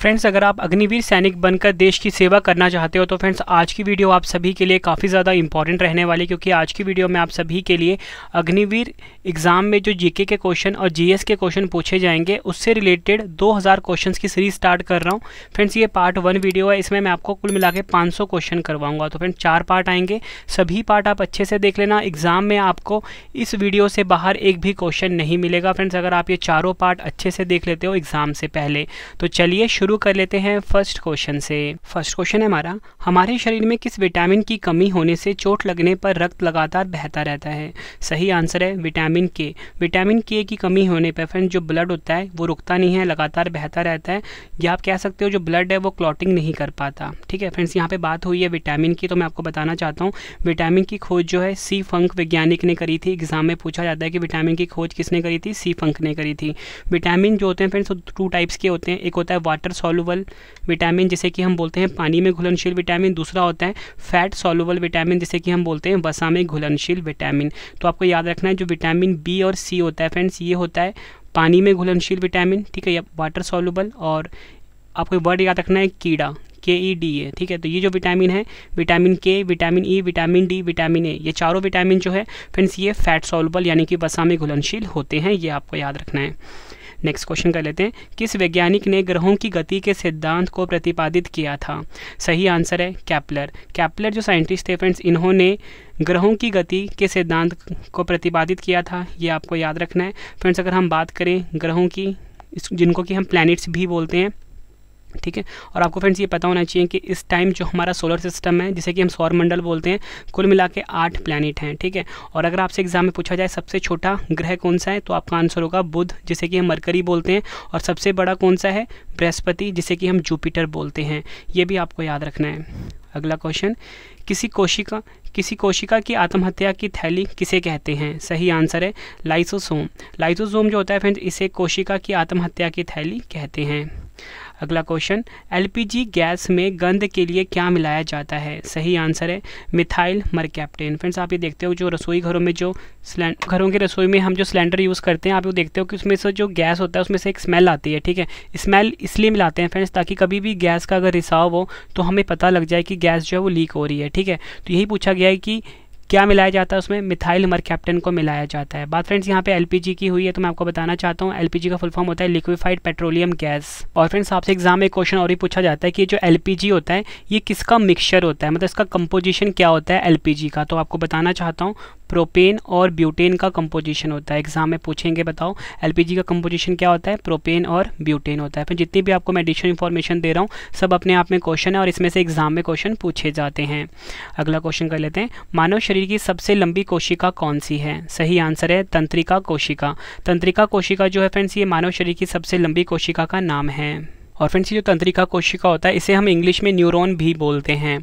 friends अगर आप अग्निवीर सैनिक बनकर देश की सेवा करना चाहते हो तो फ्रेंड्स आज की वीडियो आप सभी के लिए काफ़ी ज़्यादा इंपॉर्टेंट रहने वाली क्योंकि आज की वीडियो में आप सभी के लिए अग्निवीर एग्ज़ाम में जो जीके के क्वेश्चन और जीएस के क्वेश्चन पूछे जाएंगे उससे रिलेटेड 2000 क्वेश्चन की सीरीज स्टार्ट कर रहा हूँ फ्रेंड्स ये पार्ट वन वीडियो है इसमें मैं आपको कुल मिला के क्वेश्चन करवाऊँगा तो फ्रेंड्स चार पार्ट आएंगे सभी पार्ट आप अच्छे से देख लेना एग्ज़ाम में आपको इस वीडियो से बाहर एक भी क्वेश्चन नहीं मिलेगा फ्रेंड्स अगर आप ये चारों पार्ट अच्छे से देख लेते हो एग्ज़ाम से पहले तो चलिए शुरू शुरू कर लेते हैं फर्स्ट क्वेश्चन से फर्स्ट क्वेश्चन है हमारा हमारे शरीर में किस विटामिन की कमी होने से चोट लगने पर रक्त लगातार बहता रहता है सही आंसर है विटामिन के विटामिन के की कमी होने पर फ्रेंड जो ब्लड होता है वो रुकता नहीं है लगातार बहता रहता है या आप कह सकते हो जो ब्लड है वो क्लॉटिंग नहीं कर पाता ठीक है फ्रेंड्स यहाँ पे बात हुई है विटामिन की तो मैं आपको बताना चाहता हूँ विटामिन की खोज जो है सी फंक वैज्ञानिक ने करी थी एग्जाम में पूछा जाता है कि विटामिन की खोज किसने करी थी सी फंक ने करी थी विटामिन जो होते हैं फ्रेंड्स टू टाइप्स के होते हैं एक होता है वाटर सॉलुबल विटामिन जिसे कि हम बोलते हैं पानी में घुलनशील विटामिन दूसरा होता है फैट सॉलुबल विटामिन जिसे कि हम बोलते हैं वसा में घुलनशील विटामिन तो आपको याद रखना है जो विटामिन बी और सी होता है फ्रेंड्स ये होता है पानी में घुलनशील विटामिन ठीक है या वाटर सॉलुबल और आपको वर्ड याद रखना है कीड़ा के ई डी ए ठीक है तो ये जो विटामिन है vitamin K vitamin E vitamin D vitamin A ये चारों विटामिन जो है फ्रेंड्स ये फैट सॉल्बल यानी कि वसा में घुलनशील होते हैं ये आपको याद रखना है नेक्स्ट क्वेश्चन कर लेते हैं किस वैज्ञानिक ने ग्रहों की गति के सिद्धांत को प्रतिपादित किया था सही आंसर है कैपलर कैपलर जो साइंटिस्ट थे फ्रेंड्स इन्होंने ग्रहों की गति के सिद्धांत को प्रतिपादित किया था ये आपको याद रखना है फ्रेंड्स अगर हम बात करें ग्रहों की जिनको कि हम प्लैनेट्स भी बोलते हैं ठीक है और आपको फ्रेंड्स ये पता होना चाहिए कि इस टाइम जो हमारा सोलर सिस्टम है जिसे कि हम सौरमंडल बोलते हैं कुल मिला के आठ प्लानट हैं ठीक है और अगर आपसे एग्जाम में पूछा जाए सबसे छोटा ग्रह कौन सा है तो आपका आंसर होगा बुध जिसे कि हम मरकरी बोलते हैं और सबसे बड़ा कौन सा है बृहस्पति जिसे कि हम जुपिटर बोलते हैं ये भी आपको याद रखना है अगला क्वेश्चन किसी कोशिका किसी कोशिका की आत्महत्या की थैली किसे कहते हैं सही आंसर है लाइसोसोम लाइसोसोम जो होता है फ्रेंड्स इसे कोशिका की आत्महत्या की थैली कहते हैं अगला क्वेश्चन एलपीजी गैस में गंध के लिए क्या मिलाया जाता है सही आंसर है मिथाइल मरकैप्टेन फ्रेंड्स आप ये देखते हो जो रसोई घरों में जो घरों की रसोई में हम जो सिलेंडर यूज़ करते हैं आप वो देखते हो कि उसमें से जो गैस होता है उसमें से एक स्मेल आती है ठीक है स्मेल इसलिए मिलाते हैं फ्रेंड्स ताकि कभी भी गैस का अगर रिसाव हो तो हमें पता लग जाए कि गैस जो है वो लीक हो रही है ठीक है तो यही पूछा गया है कि क्या मिलाया जाता है उसमें मिथाइल मरकैप्टन को मिलाया जाता है बात फ्रेंड्स यहाँ पे एलपीजी की हुई है तो मैं आपको बताना चाहता हूँ एलपीजी का फुल फॉर्म होता है लिक्विफाइड पेट्रोलियम गैस और फ्रेंड्स आपसे एग्जाम में क्वेश्चन और ही पूछा जाता है कि जो एलपीजी होता है ये किसका मिक्सचर होता है मतलब इसका कंपोजिशन क्या होता है जी का तो आपको बताना चाहता हूँ प्रोपेन और ब्यूटेन का कंपोजिशन होता है एग्जाम में पूछेंगे बताओ एलपीजी का कंपोजिशन क्या होता है प्रोपेन और ब्यूटेन होता है फिर जितनी भी आपको मैं एडिशनल इन्फॉर्मेशन दे रहा हूँ सब अपने आप में क्वेश्चन है और इसमें से एग्जाम में क्वेश्चन पूछे जाते हैं अगला क्वेश्चन कर लेते हैं मानव शरीर की सबसे लंबी कोशिका कौन सी है सही आंसर है तंत्रिका कोशिका तंत्रिका कोशिका जो है फ्रेंड्स ये मानव शरीर की सबसे लंबी कोशिका का नाम है और फ्रेंड्स ये जो तंत्रिका कोशिका होता है इसे हम इंग्लिश में न्यूरोन भी बोलते हैं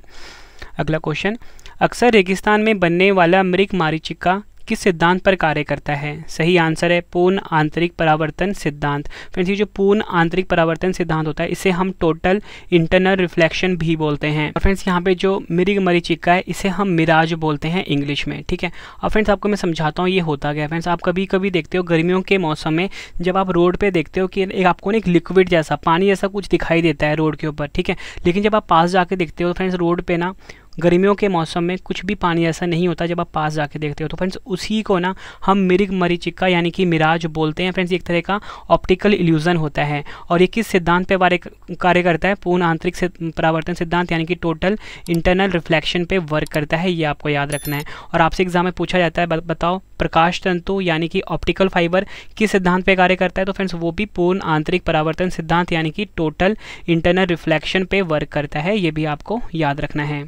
अगला क्वेश्चन अक्सर रेगिस्तान में बनने वाला मृग मारीचिका किस सिद्धांत पर कार्य करता है सही आंसर है पूर्ण आंतरिक परावर्तन सिद्धांत फ्रेंड्स ये जो पूर्ण आंतरिक परावर्तन सिद्धांत होता है इसे हम टोटल इंटरनल रिफ्लेक्शन भी बोलते हैं और फ्रेंड्स यहाँ पे जो मृग मरीचिका है इसे हम मिराज बोलते हैं इंग्लिश में ठीक है और फ्रेंड्स आपको मैं समझाता हूँ ये होता गया फ्रेंड्स आप कभी कभी देखते हो गर्मियों के मौसम में जब आप रोड पर देखते हो कि एक आपको ना एक लिक्विड जैसा पानी जैसा कुछ दिखाई देता है रोड के ऊपर ठीक है लेकिन जब आप पास जाके देखते हो फ्रेंड्स रोड पर ना गर्मियों के मौसम में कुछ भी पानी ऐसा नहीं होता जब आप पास जाके देखते हो तो फ्रेंड्स उसी को ना हम मिरिग मरीचिका यानी कि मिराज बोलते हैं फ्रेंड्स एक तरह का ऑप्टिकल इल्यूज़न होता है और ये किस सिद्धांत पर बारे कार्य करता है पूर्ण आंतरिक परावर्तन सिद्धांत यानी कि टोटल इंटरनल रिफ्लेक्शन पर वर्क करता है ये आपको याद रखना है और आपसे एग्जाम में पूछा जाता है बताओ प्रकाश तंतु यानी कि ऑप्टिकल फाइबर किस सिद्धांत पर कार्य करता है तो फ्रेंड्स वो भी पूर्ण आंतरिक परावर्तन सिद्धांत यानी कि टोटल इंटरनल रिफ्लेक्शन पर वर्क करता है ये भी आपको याद रखना है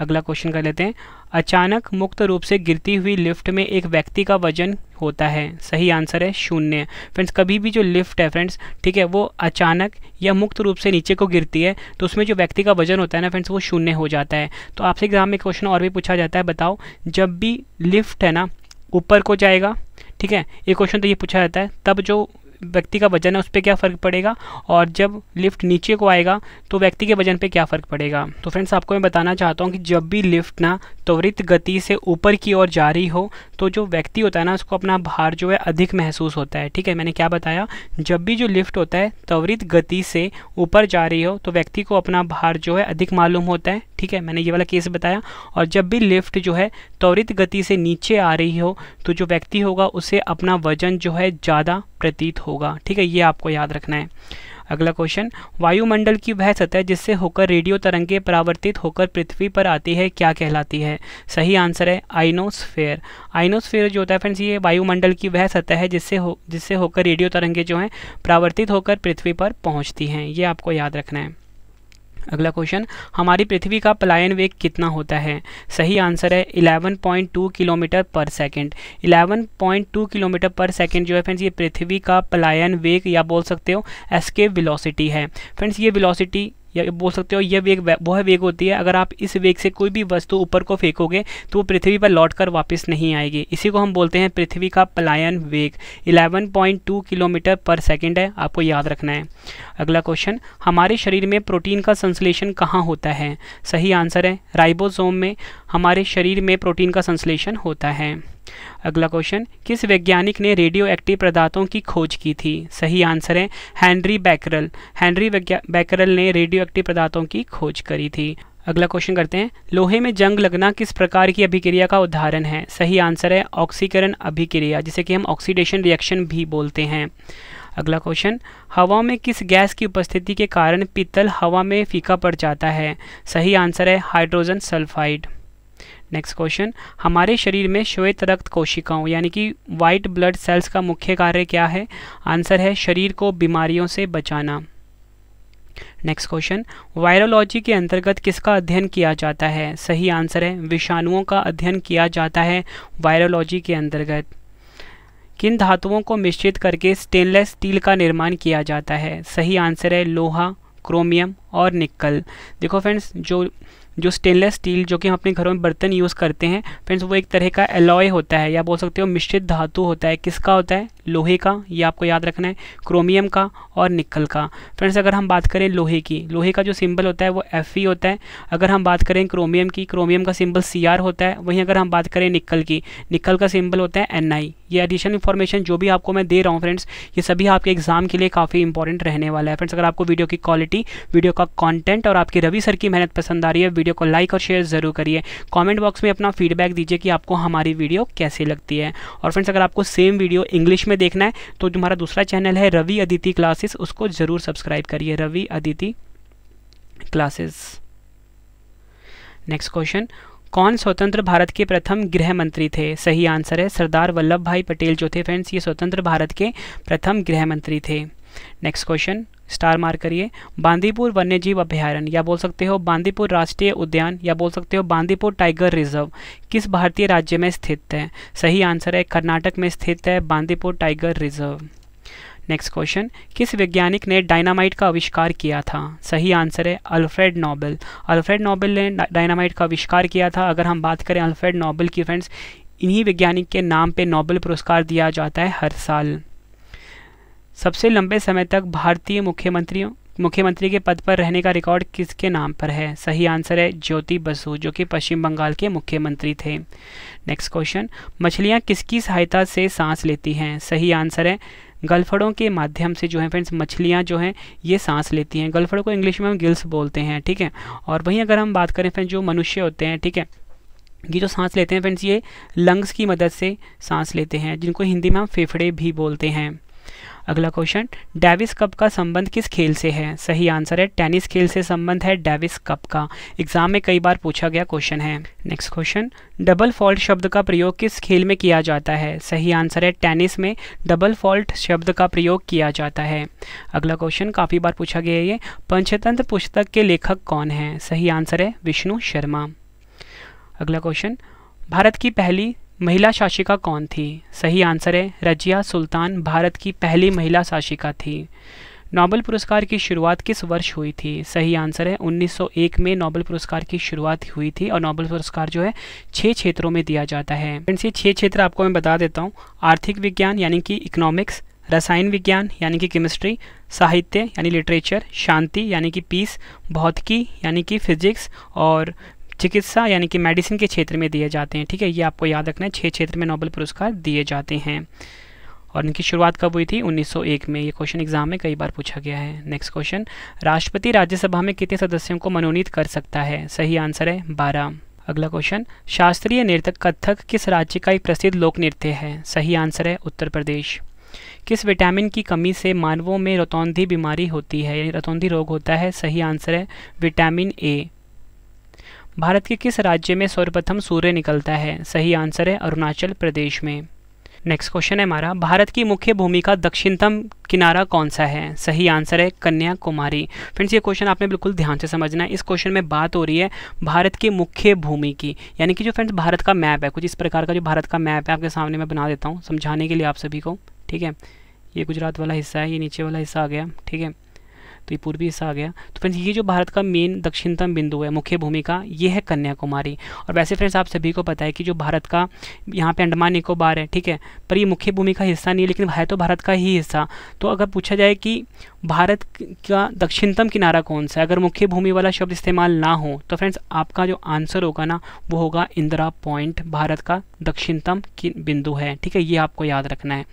अगला क्वेश्चन कर लेते हैं अचानक मुक्त रूप से गिरती हुई लिफ्ट में एक व्यक्ति का वजन होता है सही आंसर है शून्य फ्रेंड्स कभी भी जो लिफ्ट है फ्रेंड्स ठीक है वो अचानक या मुक्त रूप से नीचे को गिरती है तो उसमें जो व्यक्ति का वजन होता है ना फ्रेंड्स वो शून्य हो जाता है तो आपसे एग्जाम में क्वेश्चन और भी पूछा जाता है बताओ जब भी लिफ्ट है ना ऊपर को जाएगा ठीक है ये क्वेश्चन तो ये पूछा जाता है तब जो व्यक्ति का वजन है उस पर क्या फ़र्क पड़ेगा और जब लिफ्ट नीचे को आएगा तो व्यक्ति के वजन पर क्या फ़र्क पड़ेगा तो फ्रेंड्स आपको मैं बताना चाहता हूँ कि जब भी लिफ्ट ना त्वरित गति से ऊपर की ओर जा रही हो तो जो व्यक्ति होता है ना उसको अपना भार जो है अधिक महसूस होता है ठीक है मैंने क्या बताया जब भी जो लिफ्ट होता है त्वरित गति से ऊपर जा रही हो तो व्यक्ति को अपना भार जो है अधिक मालूम होता है ठीक है मैंने ये वाला केस बताया और जब भी लिफ्ट जो है त्वरित गति से नीचे आ रही हो तो जो व्यक्ति होगा उसे अपना वजन जो है ज़्यादा प्रतीत होगा ठीक है ये आपको याद रखना है अगला क्वेश्चन वायुमंडल की वह सतह जिससे होकर रेडियो तरंगे परावर्तित होकर पृथ्वी पर आती है क्या कहलाती है सही आंसर है आइनोस्फेयर आइनोस्फेयर जो होता है फ्रेंड्स ये वायुमंडल की वह सतह है जिससे हो जिससे होकर रेडियो तरंगे जो हैं परावर्तित होकर पृथ्वी पर पहुँचती हैं ये आपको याद रखना है अगला क्वेश्चन हमारी पृथ्वी का पलायन वेग कितना होता है सही आंसर है 11.2 किलोमीटर पर सेकंड 11.2 किलोमीटर पर सेकंड जो है फ्रेंड्स ये पृथ्वी का पलायन वेग या बोल सकते हो एस्केप वेलोसिटी है फ्रेंड्स ये वेलोसिटी या बोल सकते हो यह वेग वह वेग होती है अगर आप इस वेग से कोई भी वस्तु ऊपर को फेंकोगे तो वो पृथ्वी पर लौट कर वापस नहीं आएगी इसी को हम बोलते हैं पृथ्वी का पलायन वेग 11.2 किलोमीटर पर सेकेंड है आपको याद रखना है अगला क्वेश्चन हमारे शरीर में प्रोटीन का संश्लेषण कहाँ होता है सही आंसर है राइबोसोम में हमारे शरीर में प्रोटीन का संश्लेषण होता है अगला क्वेश्चन किस वैज्ञानिक ने रेडियो एक्टिव पदार्थों की खोज की थी सही आंसर है हैंनरी बैकरल हैंनरी बैकरल ने रेडियो एक्टिव पदार्थों की खोज करी थी अगला क्वेश्चन करते हैं लोहे में जंग लगना किस प्रकार की अभिक्रिया का उदाहरण है सही आंसर है ऑक्सीकरण अभिक्रिया जिसे कि हम ऑक्सीडेशन रिएक्शन भी बोलते हैं अगला क्वेश्चन हवा में किस गैस की उपस्थिति के कारण पीतल हवा में फीका पड़ जाता है सही आंसर है हाइड्रोजन सल्फाइड नेक्स्ट क्वेश्चन हमारे शरीर में श्वेत रक्त कोशिकाओं यानी कि वाइट ब्लड सेल्स का मुख्य कार्य क्या है आंसर है शरीर को बीमारियों से बचाना नेक्स्ट क्वेश्चन वायरोलॉजी के अंतर्गत किसका अध्ययन किया जाता है सही आंसर है विषाणुओं का अध्ययन किया जाता है वायरोलॉजी के अंतर्गत किन धातुओं को मिश्रित करके स्टेनलेस स्टील का निर्माण किया जाता है सही आंसर है लोहा क्रोमियम और निकल देखो फ्रेंड्स जो जो स्टेनलेस स्टील जो कि हम अपने घरों में बर्तन यूज़ करते हैं फ्रेंड्स वो एक तरह का एलॉय होता है या बोल सकते हो मिश्रित धातु होता है किसका होता है लोहे का ये आपको याद रखना है क्रोमियम का और निकल का फ्रेंड्स अगर हम बात करें लोहे की लोहे का जो सिंबल होता है वो एफ होता है अगर हम बात करें क्रोमियम की क्रोमियम का सिंबल सी होता है वहीं अगर हम बात करें निकल की निकल का सिंबल होता है एन ये एडिशनल इन्फॉर्मेशन जो भी आपको मैं दे रहा हूँ फ्रेंड्स ये सभी आपके एग्जाम के लिए काफ़ी इंपॉर्टेंट रहने वाला है फ्रेंड्स अगर आपको वीडियो की क्वालिटी वीडियो का कंटेंट और आपकी रवि सर की मेहनत पसंद आ रही है वीडियो को लाइक और शेयर ज़रूर करिए कमेंट बॉक्स में अपना फीडबैक दीजिए कि आपको हमारी वीडियो कैसी लगती है और फ्रेंड्स अगर आपको सेम वीडियो इंग्लिश में देखना है तो तुम्हारा दूसरा चैनल है रवि अदिति क्लासेस उसको ज़रूर सब्सक्राइब करिए Ravi Aditi classes next question कौन स्वतंत्र भारत के प्रथम गृह मंत्री थे सही आंसर है सरदार वल्लभ भाई पटेल जो थे फ्रेंड्स ये स्वतंत्र भारत के प्रथम गृह मंत्री थे नेक्स्ट क्वेश्चन स्टार मार्क करिए बांदीपुर वन्यजीव अभ्यारण या बोल सकते हो बांदीपुर राष्ट्रीय उद्यान या बोल सकते हो बांदीपुर टाइगर रिजर्व किस भारतीय राज्य में स्थित है सही आंसर है कर्नाटक में स्थित है Bandipur tiger reserve next question किस वैज्ञानिक ने डायनामाइट का आविष्कार किया था सही आंसर है अल्फ्रेड नोबेल अल्फ्रेड नोबेल ने डायनामाइट का आविष्कार किया था अगर हम बात करें अल्फ्रेड नोबेल की फ्रेंड्स इन्हीं वैज्ञानिक के नाम पे नोबेल पुरस्कार दिया जाता है हर साल सबसे लंबे समय तक भारतीय मुख्यमंत्रियों मुख्यमंत्री के पद पर रहने का रिकॉर्ड किसके नाम पर है सही आंसर है ज्योति बसु जो कि पश्चिम बंगाल के मुख्यमंत्री थे नेक्स्ट क्वेश्चन मछलियाँ किसकी सहायता से सांस लेती हैं सही आंसर है गलफड़ों के माध्यम से जो है फ्रेंड्स मछलियाँ जो हैं ये सांस लेती हैं गलफड़ों को इंग्लिश में हम गिल्स बोलते हैं ठीक है और वहीं अगर हम बात करें फ्रेंड्स जो मनुष्य होते हैं ठीक है ये जो सांस लेते हैं फ्रेंड्स ये लंग्स की मदद से सांस लेते हैं जिनको हिंदी में हम फेफड़े भी बोलते हैं अगला क्वेश्चन डेविस कप का संबंध किस खेल से है सही आंसर है टेनिस खेल से संबंध है डेविस कप का एग्जाम में कई बार पूछा गया क्वेश्चन है नेक्स्ट क्वेश्चन डबल फॉल्ट शब्द का प्रयोग किस खेल में किया जाता है सही आंसर है टेनिस में डबल फॉल्ट शब्द का प्रयोग किया जाता है अगला क्वेश्चन काफ़ी बार पूछा गया ये पंचतंत्र पुस्तक के लेखक कौन हैं सही आंसर है विष्णु शर्मा अगला क्वेश्चन भारत की पहली महिला शासिका कौन थी सही आंसर है रजिया सुल्तान भारत की पहली महिला शासिका थी नोबल पुरस्कार की शुरुआत किस वर्ष हुई थी सही आंसर है 1901 में नोबल पुरस्कार की शुरुआत हुई थी और नोबल पुरस्कार जो है छः क्षेत्रों में दिया जाता है फ्रेंड्स ये छः क्षेत्र आपको मैं बता देता हूँ आर्थिक विज्ञान यानी कि इकोनॉमिक्स रसायन विज्ञान यानी कि केमिस्ट्री साहित्य यानी लिटरेचर शांति यानी कि पीस भौतिकी यानी कि फिजिक्स और चिकित्सा यानी कि मेडिसिन के क्षेत्र में दिए जाते हैं ठीक है ये आपको याद रखना है छः क्षेत्र में नोबल पुरस्कार दिए जाते हैं और इनकी शुरुआत कब हुई थी 1901 में ये क्वेश्चन एग्जाम में कई बार पूछा गया है नेक्स्ट क्वेश्चन राष्ट्रपति राज्यसभा में कितने सदस्यों को मनोनीत कर सकता है सही आंसर है बारह अगला क्वेश्चन शास्त्रीय नृत्य कथक किस राज्य का एक प्रसिद्ध लोक नृत्य है सही आंसर है उत्तर प्रदेश किस विटामिन की कमी से मानवों में रतौंधी बीमारी होती है यानी रतौंधी रोग होता है सही आंसर है विटामिन ए भारत के किस राज्य में सर्वप्रथम सूर्य निकलता है सही आंसर है अरुणाचल प्रदेश में नेक्स्ट क्वेश्चन है हमारा भारत की मुख्य भूमि का दक्षिणतम किनारा कौन सा है सही आंसर है कन्याकुमारी फ्रेंड्स ये क्वेश्चन आपने बिल्कुल ध्यान से समझना है इस क्वेश्चन में बात हो रही है भारत की मुख्य भूमि की यानी कि जो फ्रेंड्स भारत का मैप है कुछ इस प्रकार का जो भारत का मैप है आपके सामने मैं बना देता हूँ समझाने के लिए आप सभी को ठीक है ये गुजरात वाला हिस्सा है ये नीचे वाला हिस्सा आ गया ठीक है तो ये पूर्वी हिस्सा आ गया तो फ्रेंड्स ये जो भारत का मेन दक्षिणतम बिंदु है मुख्य भूमि का ये है कन्याकुमारी और वैसे फ्रेंड्स आप सभी को पता है कि जो भारत का यहाँ पे अंडमान निकोबार है ठीक है पर ये मुख्य भूमि का हिस्सा नहीं है लेकिन है तो भारत का ही हिस्सा तो अगर पूछा जाए कि भारत का दक्षिणतम किनारा कौन सा है अगर मुख्य भूमि वाला शब्द इस्तेमाल ना हो तो फ्रेंड्स आपका जो आंसर होगा ना वो होगा इंदिरा पॉइंट भारत का दक्षिणतम बिंदु है ठीक है ये आपको याद रखना है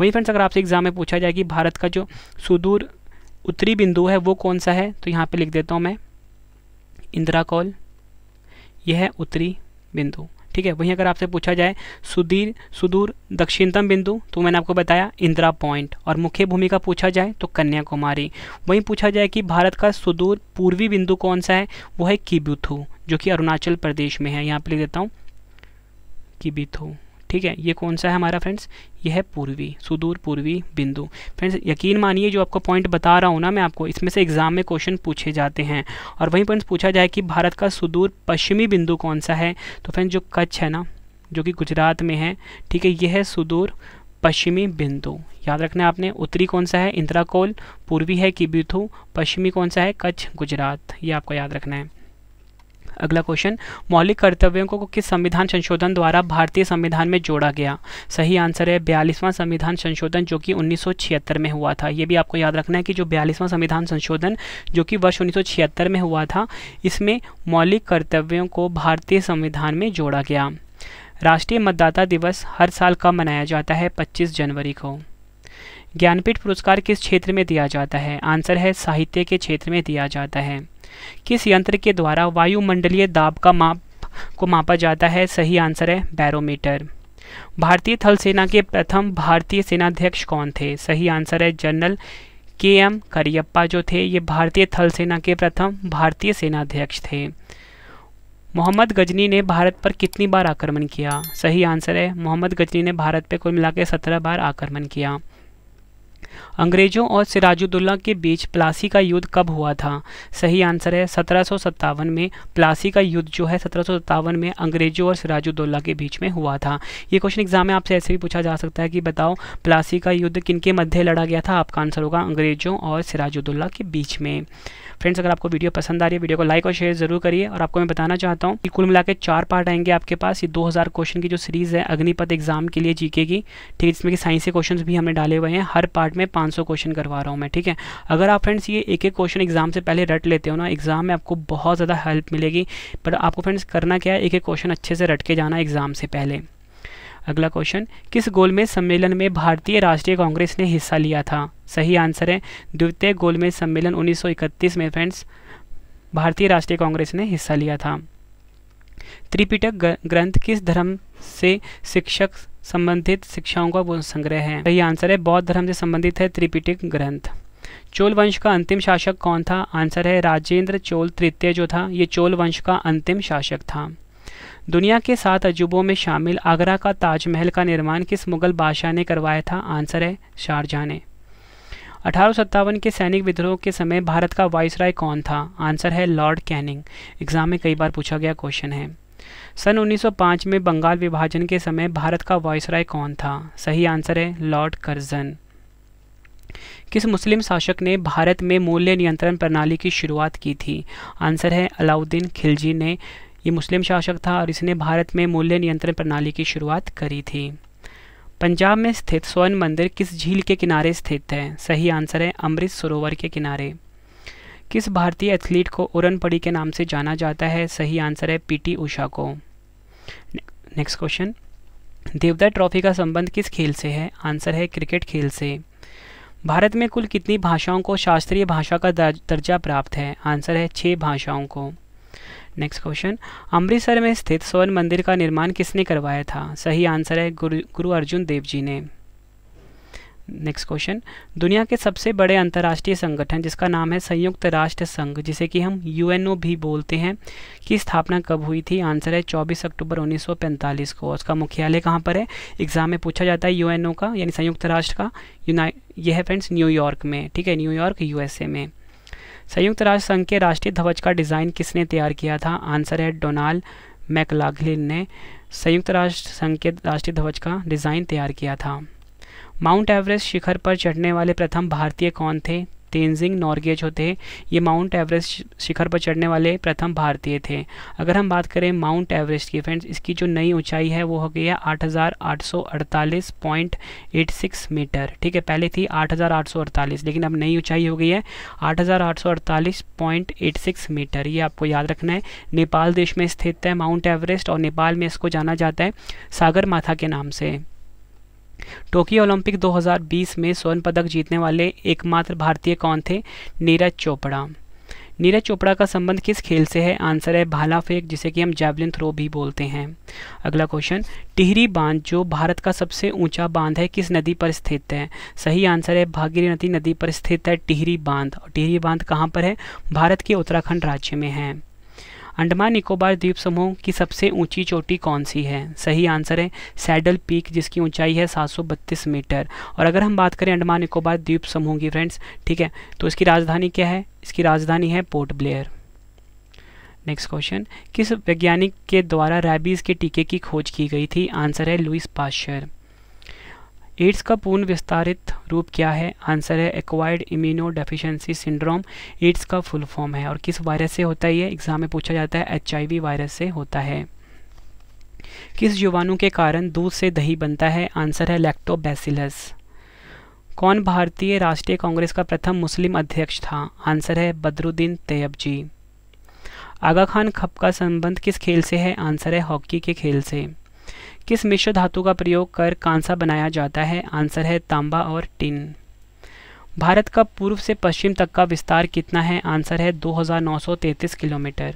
वही फ्रेंड्स अगर आपसे एग्जाम में पूछा जाए कि भारत का जो सुदूर उत्तरी बिंदु है वो कौन सा है तो यहाँ पे लिख देता हूँ मैं इंदिरा कॉल यह है उत्तरी बिंदु ठीक है वहीं अगर आपसे पूछा जाए सुदीर सुदूर दक्षिणतम बिंदु तो मैंने आपको बताया इंदिरा पॉइंट और मुख्य भूमि का पूछा जाए तो कन्याकुमारी वहीं पूछा जाए कि भारत का सुदूर पूर्वी बिंदु कौन सा है वो है किबिथू जो कि अरुणाचल प्रदेश में है यहाँ पर लिख देता हूँ किबिथू ठीक है ये कौन सा है हमारा फ्रेंड्स ये है पूर्वी सुदूर पूर्वी बिंदु फ्रेंड्स यकीन मानिए जो आपको पॉइंट बता रहा हूँ ना मैं आपको इसमें से एग्जाम में क्वेश्चन पूछे जाते हैं और वहीं फ्रेंड्स पूछा जाए कि भारत का सुदूर पश्चिमी बिंदु कौन सा है तो फ्रेंड्स जो कच्छ है ना जो कि गुजरात में है ठीक है यह है सुदूर पश्चिमी बिंदु याद रखना आपने उत्तरी कौन सा है इंद्राकोल पूर्वी है किबिथू पश्चिमी कौन सा है कच्छ गुजरात ये आपको याद रखना है अगला क्वेश्चन मौलिक कर्तव्यों को किस संविधान संशोधन द्वारा भारतीय संविधान में जोड़ा गया सही आंसर है बयालीसवां संविधान संशोधन जो कि उन्नीस में हुआ था ये भी आपको याद रखना है कि जो बयालीसवां संविधान संशोधन जो कि वर्ष उन्नीस में हुआ था इसमें मौलिक कर्तव्यों को भारतीय संविधान में जोड़ा गया राष्ट्रीय मतदाता दिवस हर साल कब मनाया जाता है 25 जनवरी को ज्ञानपीठ पुरस्कार किस क्षेत्र में दिया जाता है आंसर है साहित्य के क्षेत्र में दिया जाता है किस यंत्र के द्वारा वायुमंडलीय दाब का माप को मापा जाता है सही आंसर है बैरोमीटर भारतीय थल सेना के प्रथम भारतीय सेनाध्यक्ष कौन थे सही आंसर है जनरल के एम करियप्पा जो थे ये भारतीय थल सेना के प्रथम भारतीय सेनाध्यक्ष थे मोहम्मद गजनी ने भारत पर कितनी बार आक्रमण किया सही आंसर है मोहम्मद गजनी ने भारत पर कुल मिला के सत्रह बार आक्रमण किया अंग्रेजों और सिराजुद्दौला के बीच प्लासी का युद्ध कब हुआ था सही आंसर है सत्रह में प्लासी का युद्ध जो है सत्रह में अंग्रेजों और सिराजुद्दौला के बीच में हुआ था ये क्वेश्चन एग्जाम में आपसे ऐसे भी पूछा जा सकता है कि बताओ प्लासी का युद्ध किन के मध्य लड़ा गया था आपका आंसर होगा अंग्रेजों और सिराजुद्दौला के बीच में फ्रेंड्स अगर आपको वीडियो पसंद आ रही है वीडियो को लाइक और शेयर जरूर करिए और आपको मैं बताना चाहता हूँ कि कुल मिला चार पार्ट आएंगे आपके पास ये 2000 क्वेश्चन की जो सीरीज़ है अग्निपथ एग्जाम के लिए जीके की ठीक है जिसमें कि साइंस के क्वेश्चन भी हमने डाले हुए हैं हर पार्ट में पाँच पाँच क्वेश्चन करवा रहा हूँ मैं ठीक है अगर आप फ्रेंड्स ये एक एक क्वेश्चन एग्जाम से पहले रट लेते हो ना एग्जाम में आपको बहुत ज़्यादा हेल्प मिलेगी बट आपको फ्रेंड्स करना क्या है एक एक क्वेश्चन अच्छे से रट के जाना एग्जाम से पहले अगला क्वेश्चन किस गोलमेज सम्मेलन में भारतीय राष्ट्रीय कांग्रेस ने हिस्सा लिया था सही आंसर है द्वितीय गोलमेज सम्मेलन उन्नीस में फ्रेंड्स भारतीय राष्ट्रीय कांग्रेस ने हिस्सा लिया था त्रिपिटक ग्रंथ किस धर्म से शिक्षक संबंधित शिक्षाओं का संग्रह है सही आंसर है बौद्ध धर्म से संबंधित है त्रिपिटिक ग्रंथ चोल वंश का अंतिम शासक कौन था आंसर है राजेंद्र चोल तृतीय जो था ये चोल वंश का अंतिम शासक था दुनिया के सात अजूबों में शामिल आगरा का ताजमहल का निर्माण किस मुगल बादशाह ने करवाया था आंसर है शाहजहाँ ने अठारह के सैनिक विद्रोह के समय भारत का वाइसराय कौन था आंसर है लॉर्ड कैनिंग एग्जाम में कई बार पूछा गया क्वेश्चन है सन 1905 में बंगाल विभाजन के समय भारत का वायसराय कौन था सही आंसर है लॉर्ड कर्जन किस मुस्लिम शासक ने भारत में मूल्य नियंत्रण प्रणाली की शुरुआत की थी आंसर है अलाउद्दीन खिलजी ने ये मुस्लिम शासक था और इसने भारत में मूल्य नियंत्रण प्रणाली की शुरुआत करी थी पंजाब में स्थित स्वर्ण मंदिर किस झील के किनारे स्थित है सही आंसर है अमृत सरोवर के किनारे किस भारतीय एथलीट को उरन पड़ी के नाम से जाना जाता है सही आंसर है पीटी उषा को नेक्स्ट क्वेश्चन देवदा ट्रॉफी का संबंध किस खेल से है आंसर है क्रिकेट खेल से भारत में कुल कितनी भाषाओं को शास्त्रीय भाषा का दर्जा प्राप्त है आंसर है छः भाषाओं को नेक्स्ट क्वेश्चन अमृतसर में स्थित स्वर्ण मंदिर का निर्माण किसने करवाया था सही आंसर है गुरु गुरु अर्जुन देव जी ने नेक्स्ट क्वेश्चन दुनिया के सबसे बड़े अंतर्राष्ट्रीय संगठन जिसका नाम है संयुक्त राष्ट्र संघ जिसे कि हम यूएनओ भी बोलते हैं की स्थापना कब हुई थी आंसर है 24 अक्टूबर 1945 को उसका मुख्यालय कहाँ पर है एग्जाम में पूछा जाता है यूएनओ का यानी संयुक्त राष्ट्र का यूनाइ यह है फ्रेंड्स न्यूयॉर्क में ठीक है न्यूयॉर्क यूएसए में संयुक्त राष्ट्र संघ के राष्ट्रीय ध्वज का डिज़ाइन किसने तैयार किया था आंसर है डोनाल्ड मैकलाघलिन ने संयुक्त राष्ट्र संघ के राष्ट्रीय ध्वज का डिज़ाइन तैयार किया था माउंट एवरेस्ट शिखर पर चढ़ने वाले प्रथम भारतीय कौन थे तेंजिंग नॉर्गे जो थे ये माउंट एवरेस्ट शिखर पर चढ़ने वाले प्रथम भारतीय थे अगर हम बात करें माउंट एवरेस्ट की फ्रेंड्स इसकी जो नई ऊंचाई है वो हो गई है 8,848.86 मीटर ठीक है पहले थी 8,848 लेकिन अब नई ऊंचाई हो गई है 8,848.86 मीटर ये आपको याद रखना है नेपाल देश में स्थित है माउंट एवरेस्ट और नेपाल में इसको जाना जाता है सागर माथा के नाम से टोक्यो ओलंपिक 2020 में स्वर्ण पदक जीतने वाले एकमात्र भारतीय कौन थे नीरज चोपड़ा नीरज चोपड़ा का संबंध किस खेल से है आंसर है भाला फेंक जिसे कि हम जैवलिन थ्रो भी बोलते हैं अगला क्वेश्चन टिहरी बांध जो भारत का सबसे ऊंचा बांध है किस नदी पर स्थित है सही आंसर है भागीरथी नदी पर स्थित है टिहरी बांध और टिहरी बांध कहाँ पर है भारत के उत्तराखंड राज्य में है अंडमान निकोबार द्वीप समूह की सबसे ऊंची चोटी कौन सी है सही आंसर है सैडल पीक जिसकी ऊंचाई है 732 मीटर और अगर हम बात करें अंडमान निकोबार द्वीप समूह की फ्रेंड्स ठीक है तो इसकी राजधानी क्या है इसकी राजधानी है पोर्ट ब्लेयर नेक्स्ट क्वेश्चन किस वैज्ञानिक के द्वारा रैबीज़ के टीके की खोज की गई थी आंसर है लुइस पाशर एड्स का पूर्ण विस्तारित रूप क्या है आंसर है acquired immunodeficiency syndrome AIDS का फुल फॉर्म है और किस वायरस से होता है ये एग्जाम में पूछा जाता है एच वायरस से होता है किस युवाणु के कारण दूध से दही बनता है आंसर है लैक्टोबैसिलस कौन भारतीय राष्ट्रीय कांग्रेस का प्रथम मुस्लिम अध्यक्ष था आंसर है बदरुद्दीन तैयब जी आगा खान खप का संबंध किस खेल से है आंसर है हॉकी के खेल से किस मिश्र धातु का प्रयोग कर कांसा बनाया जाता है आंसर है तांबा और टिन भारत का पूर्व से पश्चिम तक का विस्तार कितना है आंसर है 2933 किलोमीटर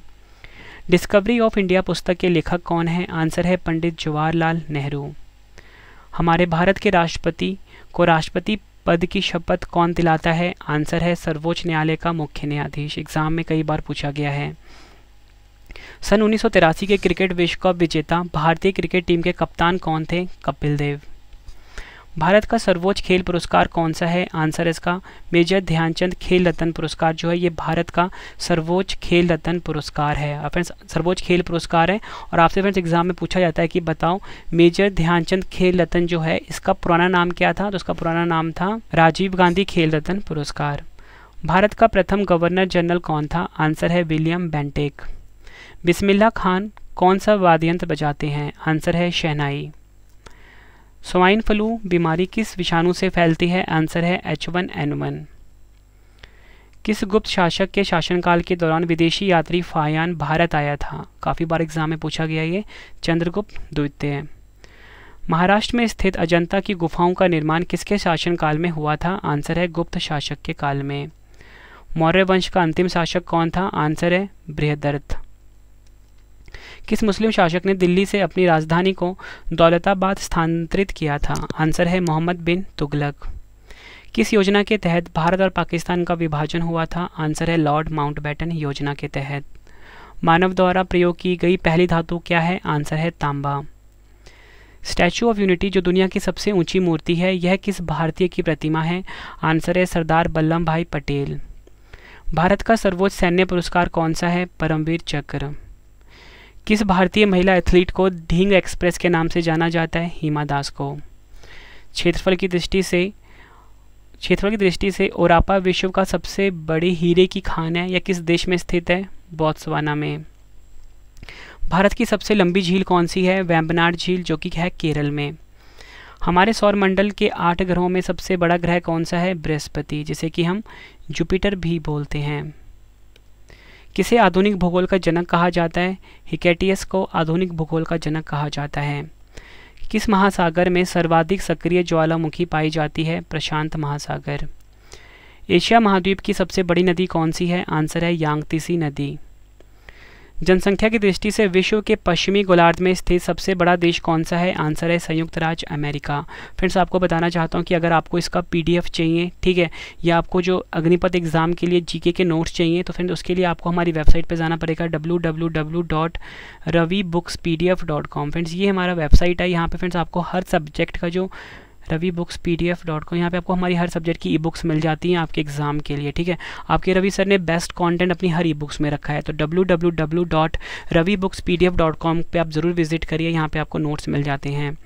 डिस्कवरी ऑफ इंडिया पुस्तक के लेखक कौन है आंसर है पंडित जवाहरलाल नेहरू हमारे भारत के राष्ट्रपति को राष्ट्रपति पद की शपथ कौन दिलाता है आंसर है सर्वोच्च न्यायालय का मुख्य न्यायाधीश एग्जाम में कई बार पूछा गया है सन उन्नीस के क्रिकेट विश्व कप विजेता भारतीय क्रिकेट टीम के कप्तान कौन थे कपिल देव भारत का सर्वोच्च खेल पुरस्कार कौन सा है आंसर इसका मेजर ध्यानचंद खेल रत्न पुरस्कार जो है ये भारत का सर्वोच्च खेल रत्न पुरस्कार है फ्रेंड्स सर्वोच्च खेल पुरस्कार है और आपसे फ्रेंड्स एग्जाम में पूछा जाता है कि बताओ मेजर ध्यानचंद खेल रत्न जो है इसका पुराना नाम क्या था तो उसका पुराना नाम था राजीव गांधी खेल रत्न पुरस्कार भारत का प्रथम गवर्नर जनरल कौन था आंसर है विलियम बेंटेक बिस्मिल्ला खान कौन सा वाद्यंत्र बजाते हैं आंसर है शहनाई स्वाइन फ्लू बीमारी किस विषाणु से फैलती है आंसर है एच वन एन वन किस गुप्त शासक के शासनकाल के दौरान विदेशी यात्री फायान भारत आया था काफ़ी बार एग्जाम में पूछा गया ये चंद्रगुप्त द्वितीय महाराष्ट्र में स्थित अजंता की गुफाओं का निर्माण किसके शासनकाल में हुआ था आंसर है गुप्त शासक के काल में मौर्य वंश का अंतिम शासक कौन था आंसर है बृहदर्थ किस मुस्लिम शासक ने दिल्ली से अपनी राजधानी को दौलताबाद स्थानांतरित किया था आंसर है मोहम्मद बिन तुगलक किस योजना के तहत भारत और पाकिस्तान का विभाजन हुआ था आंसर है लॉर्ड बैटन योजना के तहत मानव द्वारा प्रयोग की गई पहली धातु क्या है आंसर है तांबा स्टैचू ऑफ यूनिटी जो दुनिया की सबसे ऊंची मूर्ति है यह किस भारतीय की प्रतिमा है आंसर है सरदार वल्लभ भाई पटेल भारत का सर्वोच्च सैन्य पुरस्कार कौन सा है परमवीर चक्र किस भारतीय महिला एथलीट को ढींग एक्सप्रेस के नाम से जाना जाता है हीमा दास को क्षेत्रफल की दृष्टि से क्षेत्रफल की दृष्टि से ओरापा विश्व का सबसे बड़ी हीरे की खान है या किस देश में स्थित है बॉत्सवाना में भारत की सबसे लंबी झील कौन सी है वैम्बनाड झील जो कि है केरल में हमारे सौरमंडल के आठ ग्रहों में सबसे बड़ा ग्रह कौन सा है बृहस्पति जिसे कि हम जुपिटर भी बोलते हैं किसे आधुनिक भूगोल का जनक कहा जाता है हिकेटियस को आधुनिक भूगोल का जनक कहा जाता है किस महासागर में सर्वाधिक सक्रिय ज्वालामुखी पाई जाती है प्रशांत महासागर एशिया महाद्वीप की सबसे बड़ी नदी कौन सी है आंसर है यांगतीसी नदी जनसंख्या की दृष्टि से विश्व के पश्चिमी गोलार्ध में स्थित सबसे बड़ा देश कौन सा है आंसर है संयुक्त राज्य अमेरिका फ्रेंड्स आपको बताना चाहता हूँ कि अगर आपको इसका पीडीएफ चाहिए ठीक है या आपको जो अग्निपथ एग्ज़ाम के लिए जीके के नोट्स चाहिए तो फ्रेंड्स उसके लिए आपको हमारी वेबसाइट पर जाना पड़ेगा डब्ल्यू फ्रेंड्स ये हमारा वेबसाइट है यहाँ पर फ्रेंड्स आपको हर सब्जेक्ट का जो Ravi books P D F dot com यहाँ पर आपको हमारी हर सब्जेक्ट की ई बुक्स मिल जाती हैं आपके एग्जाम के लिए ठीक है आपके रवि सर ने बेस्ट कॉन्टेंट अपनी हर ई बुक्स में रखा है तो W W W dot Ravi books P D F dot com पर आप ज़रूर विजिट करिए यहाँ पर आपको नोट्स मिल जाते हैं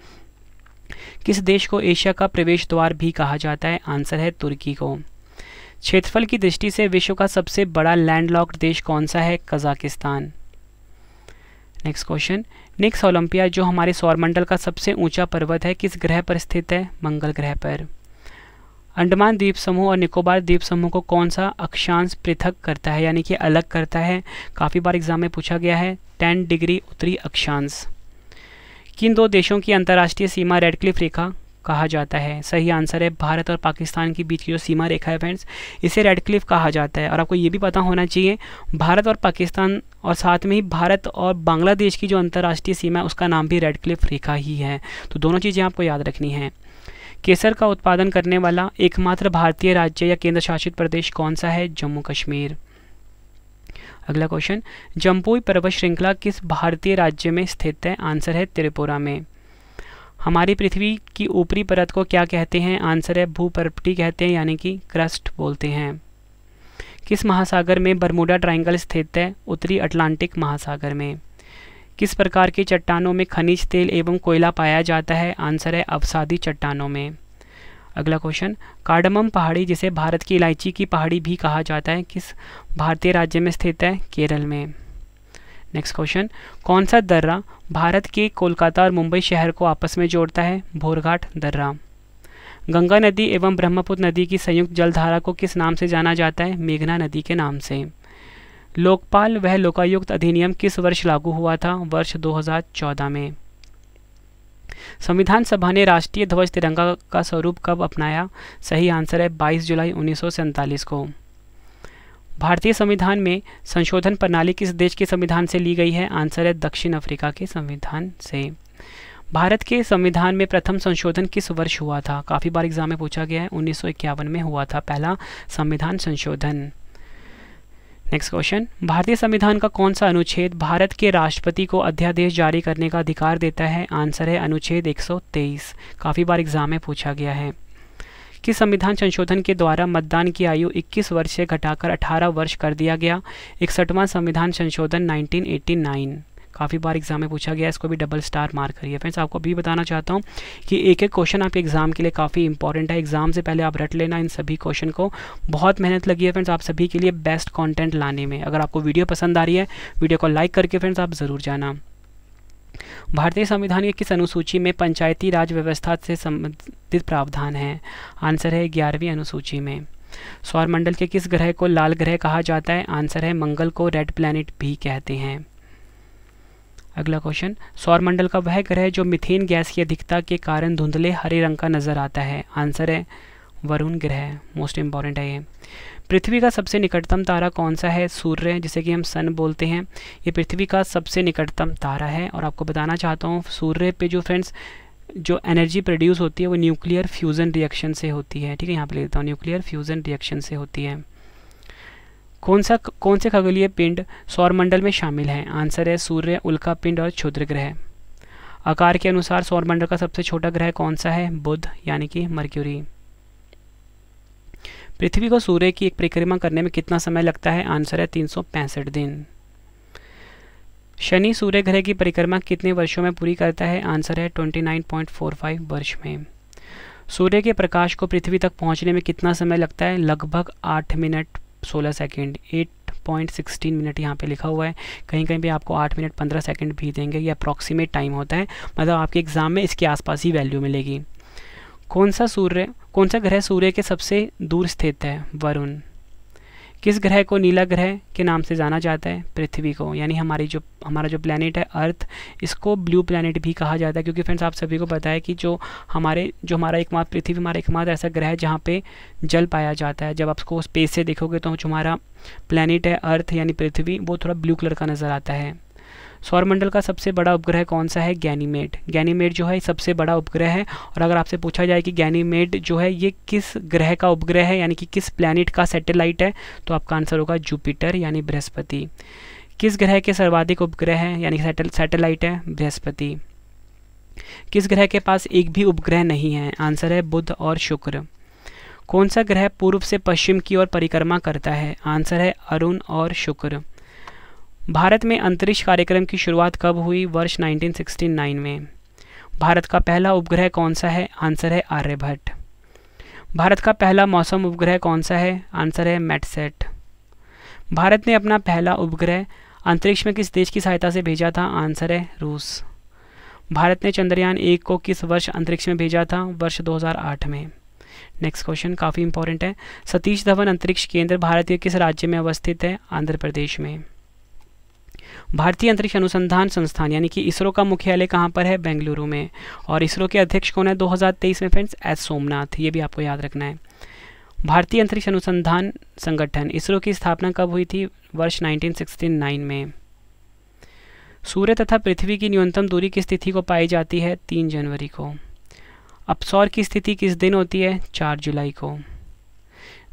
किस देश को एशिया का प्रवेश द्वार भी कहा जाता है आंसर है तुर्की को क्षेत्रफल की दृष्टि से विश्व का सबसे बड़ा लैंडलॉक्ड देश कौन सा है Kazakhstan next question next Olympia जो हमारे सौरमंडल का सबसे ऊंचा पर्वत है किस ग्रह पर स्थित है मंगल ग्रह पर अंडमान द्वीप समूह और निकोबार द्वीप समूह को कौन सा अक्षांश पृथक करता है यानी कि अलग करता है काफ़ी बार एग्जाम में पूछा गया है टेन डिग्री उत्तरी अक्षांश किन दो देशों की अंतर्राष्ट्रीय सीमा रेडक्लिफ रेखा कहा जाता है सही आंसर है भारत और पाकिस्तान के बीच की जो सीमा रेखा है फ्रेंड्स इसे रेड क्लिफ कहा जाता है और आपको ये भी पता होना चाहिए भारत और पाकिस्तान और साथ में ही भारत और बांग्लादेश की जो अंतर्राष्ट्रीय सीमा है उसका नाम भी रेड क्लिफ रेखा ही है तो दोनों चीज़ें आपको याद रखनी है केसर का उत्पादन करने वाला एकमात्र भारतीय राज्य या केंद्र शासित प्रदेश कौन सा है जम्मू कश्मीर अगला क्वेश्चन जम्पुई पर्वत श्रृंखला किस भारतीय राज्य में स्थित है आंसर है त्रिपुरा में हमारी पृथ्वी की ऊपरी परत को क्या कहते हैं आंसर है भूपर्पटी कहते हैं यानी कि क्रस्ट बोलते हैं किस महासागर में बरमूडा ट्रायंगल स्थित है उत्तरी अटलांटिक महासागर में किस प्रकार की चट्टानों में खनिज तेल एवं कोयला पाया जाता है आंसर है अवसादी चट्टानों में अगला क्वेश्चन कार्डमम पहाड़ी जिसे भारत की इलायची की पहाड़ी भी कहा जाता है किस भारतीय राज्य में स्थित है केरल में नेक्स्ट क्वेश्चन कौन सा दर्रा भारत के कोलकाता और मुंबई शहर को आपस में जोड़ता है भोरघाट दर्रा गंगा नदी एवं ब्रह्मपुत्र नदी की संयुक्त जलधारा को किस नाम से जाना जाता है मेघना नदी के नाम से लोकपाल वह लोकायुक्त अधिनियम किस वर्ष लागू हुआ था वर्ष 2014 में संविधान सभा ने राष्ट्रीय ध्वज तिरंगा का स्वरूप कब अपनाया सही आंसर है 22 जुलाई उन्नीस को भारतीय संविधान में संशोधन प्रणाली किस देश के संविधान से ली गई है आंसर है दक्षिण अफ्रीका के संविधान से भारत के संविधान में प्रथम संशोधन किस वर्ष हुआ था काफ़ी बार एग्जाम में पूछा गया है उन्नीस में हुआ था पहला संविधान संशोधन नेक्स्ट क्वेश्चन भारतीय संविधान का कौन सा अनुच्छेद भारत के राष्ट्रपति को अध्यादेश जारी करने का अधिकार देता है आंसर है अनुच्छेद 123 काफ़ी बार एग्जाम में पूछा गया है कि संविधान संशोधन के द्वारा मतदान की आयु 21 वर्ष से घटाकर 18 वर्ष कर दिया गया इकसठवां संविधान संशोधन 1989 काफ़ी बार एग्जाम में पूछा गया इसको भी डबल स्टार मार्क करिए फ्रेंड्स आपको अभी बताना चाहता हूँ कि एक एक क्वेश्चन आपके एग्जाम के लिए काफ़ी इंपॉर्टेंट है एग्जाम से पहले आप रट लेना इन सभी क्वेश्चन को बहुत मेहनत लगी है फ्रेंड्स आप सभी के लिए बेस्ट कॉन्टेंट लाने में अगर आपको वीडियो पसंद आ रही है वीडियो को लाइक करके फ्रेंड्स आप ज़रूर जाना भारतीय संविधान के किस अनुसूची में पंचायती राज व्यवस्था से संबंधित प्रावधान है आंसर है ग्यारहवीं अनुसूची में सौर मंडल के किस ग्रह को लाल ग्रह कहा जाता है आंसर है मंगल को रेड प्लैनेट भी कहते हैं अगला क्वेश्चन सौर मंडल का वह ग्रह जो मिथेन गैस की अधिकता के कारण धुंधले हरे रंग का नजर आता है आंसर है वरुण ग्रह मोस्ट इंपॉर्टेंट है ये पृथ्वी का सबसे निकटतम तारा कौन सा है सूर्य जिसे कि हम सन बोलते हैं ये पृथ्वी का सबसे निकटतम तारा है और आपको बताना चाहता हूँ सूर्य पे जो फ्रेंड्स जो एनर्जी प्रोड्यूस होती है वो न्यूक्लियर फ्यूज़न रिएक्शन से होती है ठीक है यहाँ पर लिखता हूँ न्यूक्लियर फ्यूज़न रिएक्शन से होती है कौन सा कौन से खगोलीय पिंड सौरमंडल में शामिल है आंसर है सूर्य उल्का पिंड और क्षुद्र ग्रह आकार के अनुसार सौरमंडल का सबसे छोटा ग्रह कौन सा है बुध यानी कि मर्क्यूरी पृथ्वी को सूर्य की एक परिक्रमा करने में कितना समय लगता है आंसर है तीन दिन शनि सूर्य ग्रह की परिक्रमा कितने वर्षों में पूरी करता है आंसर है 29.45 वर्ष में सूर्य के प्रकाश को पृथ्वी तक पहुंचने में कितना समय लगता है लगभग आठ मिनट सोलह second eight point sixteen minute यहाँ पे लिखा हुआ है कहीं कहीं पे आपको आठ मिनट पंद्रह सेकेंड भी देंगे ये अप्रॉक्सीमेट टाइम होता है मतलब आपके एग्ज़ाम में इसके आसपास ही वैल्यू मिलेगी कौन सा सूर्य कौन सा ग्रह सूर्य के सबसे दूर स्थित है वरुण किस ग्रह को नीला ग्रह के नाम से जाना जाता है पृथ्वी को यानी हमारी जो हमारा जो प्लानट है अर्थ इसको ब्लू प्लानट भी कहा जाता है क्योंकि फ्रेंड्स आप सभी को पता है कि जो हमारे जो हमारा एकमात्र पृथ्वी हमारा एकमात्र ऐसा ग्रह है जहाँ पे जल पाया जाता है जब आप उसको स्पेस से देखोगे तो जो हमारा प्लानट है अर्थ यानी पृथ्वी वो थोड़ा ब्लू कलर का नज़र आता है सौरमंडल का सबसे बड़ा उपग्रह कौन सा है गैनीमेड गैनीमेड जो है सबसे बड़ा उपग्रह है और अगर आपसे पूछा जाए कि गैनीमेड जो है ये किस ग्रह का उपग्रह है यानी कि किस प्लानिट का सैटेलाइट है तो आपका आंसर होगा जुपिटर यानी बृहस्पति किस ग्रह के सर्वाधिक उपग्रह हैं यानी सैटेलाइट है बृहस्पति किस ग्रह के पास एक भी उपग्रह नहीं है आंसर है बुध और शुक्र कौन सा ग्रह पूर्व से पश्चिम की ओर परिक्रमा करता है आंसर है अरुण और शुक्र भारत में अंतरिक्ष कार्यक्रम की शुरुआत कब हुई वर्ष 1969 में भारत का पहला उपग्रह कौन सा है आंसर है आर्यभट्ट भारत का पहला मौसम उपग्रह कौन सा है आंसर है मेटसेट भारत ने अपना पहला उपग्रह अंतरिक्ष में किस देश की सहायता से भेजा था आंसर है रूस भारत ने चंद्रयान एक को किस वर्ष अंतरिक्ष में भेजा था वर्ष 2008 में नेक्स्ट क्वेश्चन काफ़ी इंपॉर्टेंट है सतीश धवन अंतरिक्ष केंद्र भारत के किस राज्य में अवस्थित है आंध्र प्रदेश में भारतीय अंतरिक्ष अनुसंधान संस्थान यानी कि इसरो का मुख्यालय कहाँ पर है बेंगलुरु में और इसरो के अध्यक्ष कौन है 2023 में फ्रेंड्स एस सोमनाथ ये भी आपको याद रखना है भारतीय अंतरिक्ष अनुसंधान संगठन इसरो की स्थापना कब हुई थी वर्ष 1969 में सूर्य तथा पृथ्वी की न्यूनतम दूरी की स्थिति को पाई जाती है तीन जनवरी को अपसौर की स्थिति किस दिन होती है चार जुलाई को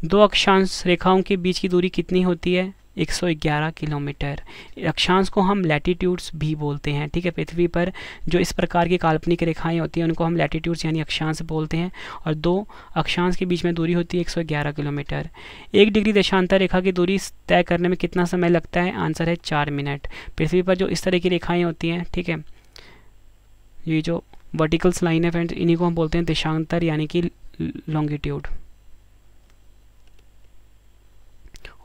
दो अक्षांश रेखाओं के बीच की दूरी कितनी होती है 111 किलोमीटर अक्षांश को हम लैटीट्यूड्स भी बोलते हैं ठीक है पृथ्वी पर जो इस प्रकार की काल्पनिक रेखाएं होती हैं उनको हम लैटीट्यूड्स यानी अक्षांश बोलते हैं और दो अक्षांश के बीच में दूरी होती है 111 किलोमीटर एक डिग्री देशांतर रेखा की दूरी तय करने में कितना समय लगता है आंसर है चार मिनट पृथ्वी पर जो इस तरह की रेखाएँ होती हैं ठीक है ये जो वर्टिकल्स लाइन है फ्रेंड्स इन्हीं को हम बोलते हैं देशांतर यानी कि लॉन्गिट्यूड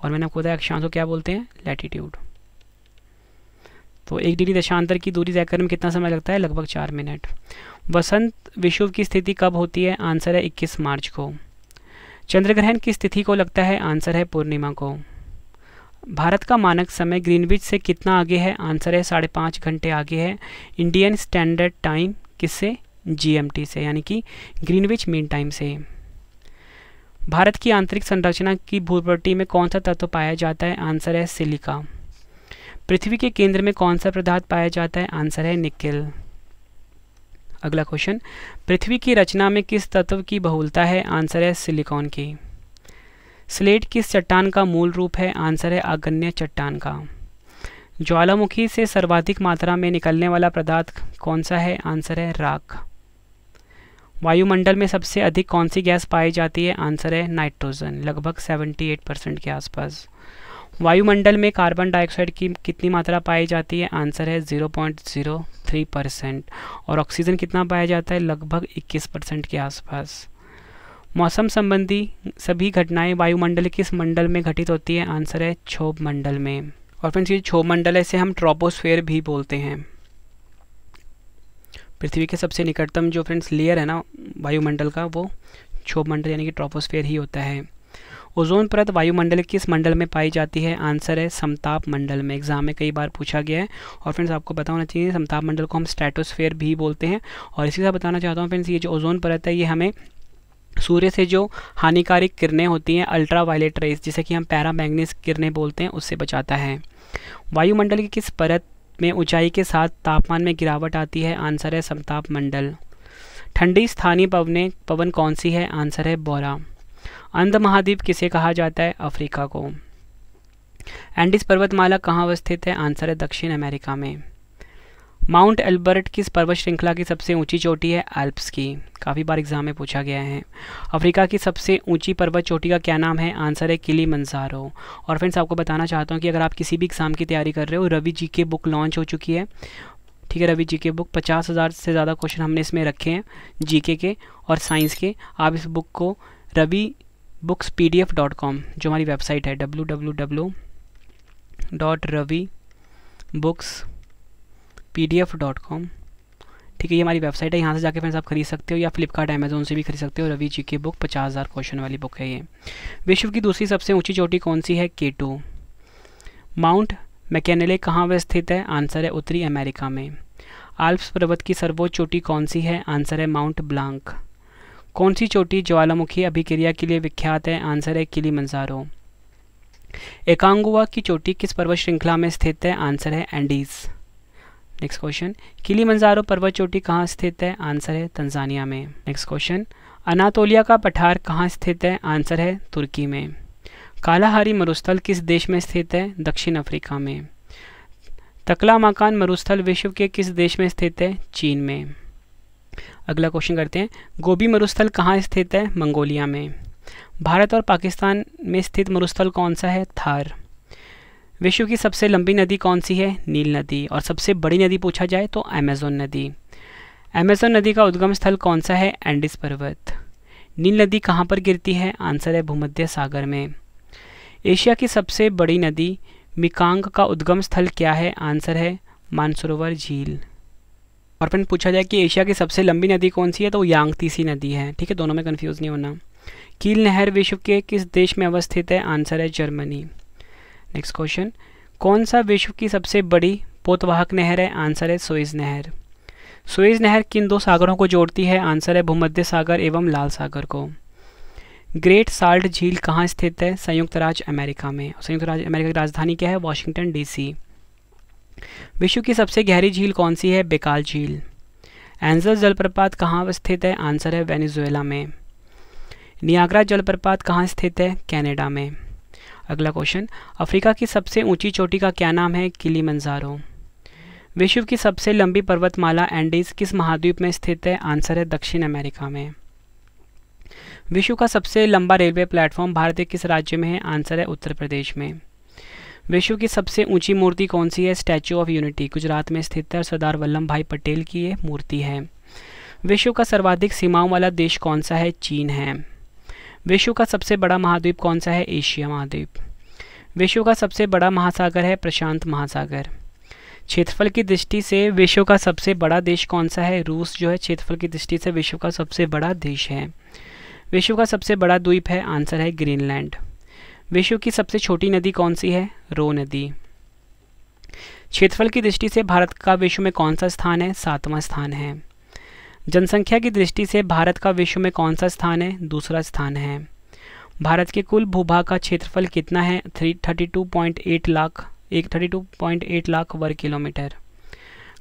और मैंने आपको बताया अक्षांश को क्या बोलते हैं लैटीट्यूड तो एक डिग्री दशांतर की दूरी तय करने में कितना समय लगता है लगभग चार मिनट वसंत विषुव की स्थिति कब होती है आंसर है 21 मार्च को चंद्रग्रहण की स्थिति को लगता है आंसर है पूर्णिमा को भारत का मानक समय ग्रीनविच से कितना आगे है आंसर है साढ़े पाँच घंटे आगे है इंडियन स्टैंडर्ड टाइम किससे जीएमटी से यानी कि ग्रीनविच मेन टाइम से भारत की आंतरिक संरचना की भूपट्टी में कौन सा तत्व पाया जाता है आंसर है सिलिका पृथ्वी के केंद्र में कौन सा पदार्थ पाया जाता है आंसर है निकिल अगला क्वेश्चन पृथ्वी की रचना में किस तत्व की बहुलता है आंसर है सिलिकॉन की स्लेट किस चट्टान का मूल रूप है आंसर है अगण्य चट्टान का ज्वालामुखी से सर्वाधिक मात्रा में निकलने वाला पदार्थ कौन सा है आंसर है राख वायुमंडल में सबसे अधिक कौन सी गैस पाई जाती है आंसर है नाइट्रोजन लगभग 78 परसेंट के आसपास वायुमंडल में कार्बन डाइऑक्साइड की कितनी मात्रा पाई जाती है आंसर है 0.03 परसेंट और ऑक्सीजन कितना पाया जाता है लगभग 21 परसेंट के आसपास मौसम संबंधी सभी घटनाएं वायुमंडल किस मंडल में घटित होती है आंसर है क्षोभ मंडल में और फ्रेंड्स ये क्षोभ मंडल है इसे हम ट्रोपोस्फेयर भी बोलते हैं पृथ्वी के सबसे निकटतम जो फ्रेंड्स लेयर है ना वायुमंडल का वो क्षोभ मंडल यानी कि ट्रोपोस्फेयर ही होता है ओजोन परत वायुमंडल किस मंडल में पाई जाती है आंसर है समताप मंडल में एग्जाम में कई बार पूछा गया है और फ्रेंड्स आपको पता होना चाहिए समताप मंडल को हम स्ट्रेटोस्फेयर भी बोलते हैं और इसी के साथ बताना चाहता हूँ फ्रेंड्स ये जो ओजोन परत है ये हमें सूर्य से जो हानिकारिक किरणें होती हैं अल्ट्रा वायलेट रेस जिसे कि हम पैरामैग्नेस किरणें बोलते हैं उससे बचाता है वायुमंडल की किस परत में ऊंचाई के साथ तापमान में गिरावट आती है आंसर है समताप मंडल ठंडी स्थानीय पवने पवन कौन सी है आंसर है बोरा अंध महाद्वीप किसे कहा जाता है अफ्रीका को एंडिस पर्वतमाला कहाँ अवस्थित है आंसर है दक्षिण अमेरिका में माउंट एल्बर्ट किस पर्वत श्रृंखला की सबसे ऊंची चोटी है एल्प्स की काफ़ी बार एग्जाम में पूछा गया है अफ्रीका की सबसे ऊंची पर्वत चोटी का क्या नाम है आंसर है किली मंजारो और फ्रेंड्स आपको बताना चाहता हूँ कि अगर आप किसी भी एग्ज़ाम की तैयारी कर रहे हो रवि जी की बुक लॉन्च हो चुकी है ठीक है रवि जी के बुक पचास हज़ार से ज़्यादा क्वेश्चन हमने इसमें रखे हैं जी के और साइंस के आप इस बुक को Ravi books P D F dot com जो हमारी वेबसाइट है W W dot Ravi books P ठीक है ये हमारी वेबसाइट है यहाँ से जाके फ्रेंड्स आप खरीद सकते हो या फ्लिपकार्ट अमेजोन से भी खरीद सकते हो रवि जी की बुक पचास हज़ार क्वेश्चन वाली बुक है ये विश्व की दूसरी सबसे ऊंची चोटी कौन सी है के टू माउंट मैकेनले कहाँ पर स्थित है आंसर है उत्तरी अमेरिका में आल्प्स पर्वत की सर्वोच्च चोटी कौन सी है आंसर है माउंट ब्लांक कौन सी चोटी ज्वालामुखी अभिक्रिया के लिए विख्यात है आंसर है किली मंजारो एकांगुआ की चोटी किस पर्वत श्रृंखला में स्थित है आंसर है एंडीज़ नेक्स्ट क्वेश्चन किली मंजारो पर्वत चोटी कहाँ स्थित है आंसर है तंजानिया में नेक्स्ट क्वेश्चन अनातोलिया का पठार कहाँ स्थित है आंसर है तुर्की में कालाहारी मरुस्थल किस देश में स्थित है दक्षिण अफ्रीका में तकला मकान मरुस्थल विश्व के किस देश में स्थित है चीन में अगला क्वेश्चन करते हैं गोभी मरुस्थल कहाँ स्थित है मंगोलिया में भारत और पाकिस्तान में स्थित मरुस्थल कौन सा है थार विश्व की सबसे लंबी नदी कौन सी है नील नदी और सबसे बड़ी नदी पूछा जाए तो अमेजोन नदी अमेजोन नदी का उद्गम स्थल कौन सा है एंडिस पर्वत नील नदी कहाँ पर गिरती है आंसर है भूमध्य सागर में एशिया की सबसे बड़ी नदी मिकांग का उद्गम स्थल क्या है आंसर है मानसरोवर झील और फिर पूछा जाए कि एशिया की सबसे लंबी नदी कौन सी है तो यांगतीसी नदी है ठीक है दोनों में कन्फ्यूज़ नहीं होना कील नहर विश्व के किस देश में अवस्थित है आंसर है जर्मनी नेक्स्ट क्वेश्चन कौन सा विश्व की सबसे बड़ी पोतवाहक नहर है आंसर है सोइज नहर सोइज नहर किन दो सागरों को जोड़ती है आंसर है भूमध्य सागर एवं लाल सागर को ग्रेट साल्ट झील कहाँ स्थित है संयुक्त राज्य अमेरिका में संयुक्त राज्य अमेरिका की राजधानी क्या है वॉशिंगटन डीसी विश्व की सबसे गहरी झील कौन सी है बेकाल झील एंजल जलप्रपात कहाँ स्थित है आंसर है वेनेजुएला में नियाग्रा जलप्रपात कहाँ स्थित है कनाडा में अगला क्वेश्चन अफ्रीका की सबसे ऊंची चोटी का क्या नाम है किली मंजारो विश्व की सबसे लंबी पर्वतमाला एंडीज किस महाद्वीप में स्थित है आंसर है दक्षिण अमेरिका में विश्व का सबसे लंबा रेलवे प्लेटफॉर्म भारत के किस राज्य में है आंसर है उत्तर प्रदेश में विश्व की सबसे ऊंची मूर्ति कौन सी है स्टैचू ऑफ यूनिटी गुजरात में स्थित है सरदार वल्लभ भाई पटेल की ये मूर्ति है विश्व का सर्वाधिक सीमाओं वाला देश कौन सा है चीन है विश्व का सबसे बड़ा महाद्वीप कौन सा है एशिया महाद्वीप विश्व का सबसे बड़ा महासागर है प्रशांत महासागर क्षेत्रफल की दृष्टि से विश्व का सबसे बड़ा देश कौन सा है रूस जो है क्षेत्रफल की दृष्टि से विश्व का सबसे बड़ा देश है विश्व का सबसे बड़ा द्वीप है आंसर है ग्रीनलैंड विश्व की सबसे छोटी नदी कौन सी है रो नदी क्षेत्रफल की दृष्टि से भारत का विश्व में कौन सा स्थान है सातवां स्थान है जनसंख्या की दृष्टि से भारत का विश्व में कौन सा स्थान है दूसरा स्थान है भारत के कुल भूभाग का क्षेत्रफल कितना है three thirty two point eight lakh एक thirty two point eight lakh वर्ग किलोमीटर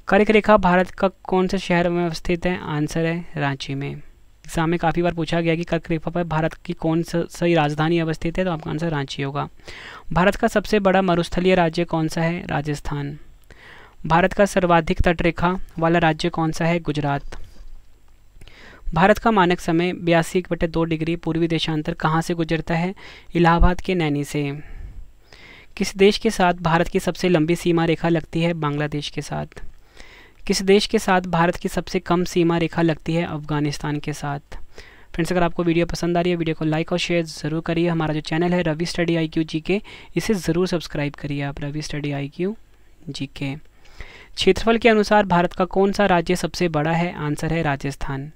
कर्क रेखा भारत का कौन से शहर में अवस्थित है आंसर है रांची में एग्जाम में काफ़ी बार पूछा गया कि कर्क रेखा पर भारत की कौन सही राजधानी अवस्थित है तो आपका आंसर रांची होगा भारत का सबसे बड़ा मरुस्थलीय राज्य कौन सा है राजस्थान भारत का सर्वाधिक तटरेखा वाला राज्य कौन सा है गुजरात भारत का मानक समय बयासी एक बटे दो डिग्री पूर्वी देशांतर कहाँ से गुजरता है इलाहाबाद के नैनी से किस देश के साथ भारत की सबसे लंबी सीमा रेखा लगती है बांग्लादेश के साथ किस देश के साथ भारत की सबसे कम सीमा रेखा लगती है अफगानिस्तान के साथ फ्रेंड्स अगर आपको वीडियो पसंद आ रही है वीडियो को लाइक और शेयर ज़रूर करिए हमारा जो चैनल है Ravi study I Q G K इसे ज़रूर सब्सक्राइब करिए आप Ravi study I Q G K क्षेत्रफल के अनुसार भारत का कौन सा राज्य सबसे बड़ा है आंसर है राजस्थान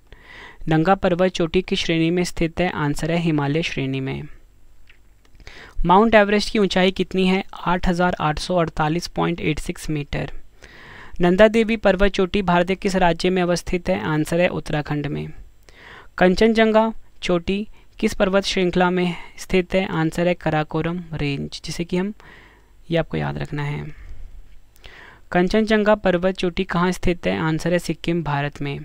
नंगा पर्वत चोटी की श्रेणी में स्थित है आंसर है हिमालय श्रेणी में माउंट एवरेस्ट की ऊंचाई कितनी है 8,848.86 मीटर नंदा देवी पर्वत चोटी भारत किस राज्य में अवस्थित है आंसर है उत्तराखंड में कंचनजंगा चोटी किस पर्वत श्रृंखला में स्थित है आंसर है कराकोरम रेंज जिसे कि हम ये आपको याद रखना है कंचनजंगा पर्वत चोटी कहाँ स्थित है आंसर है सिक्किम भारत में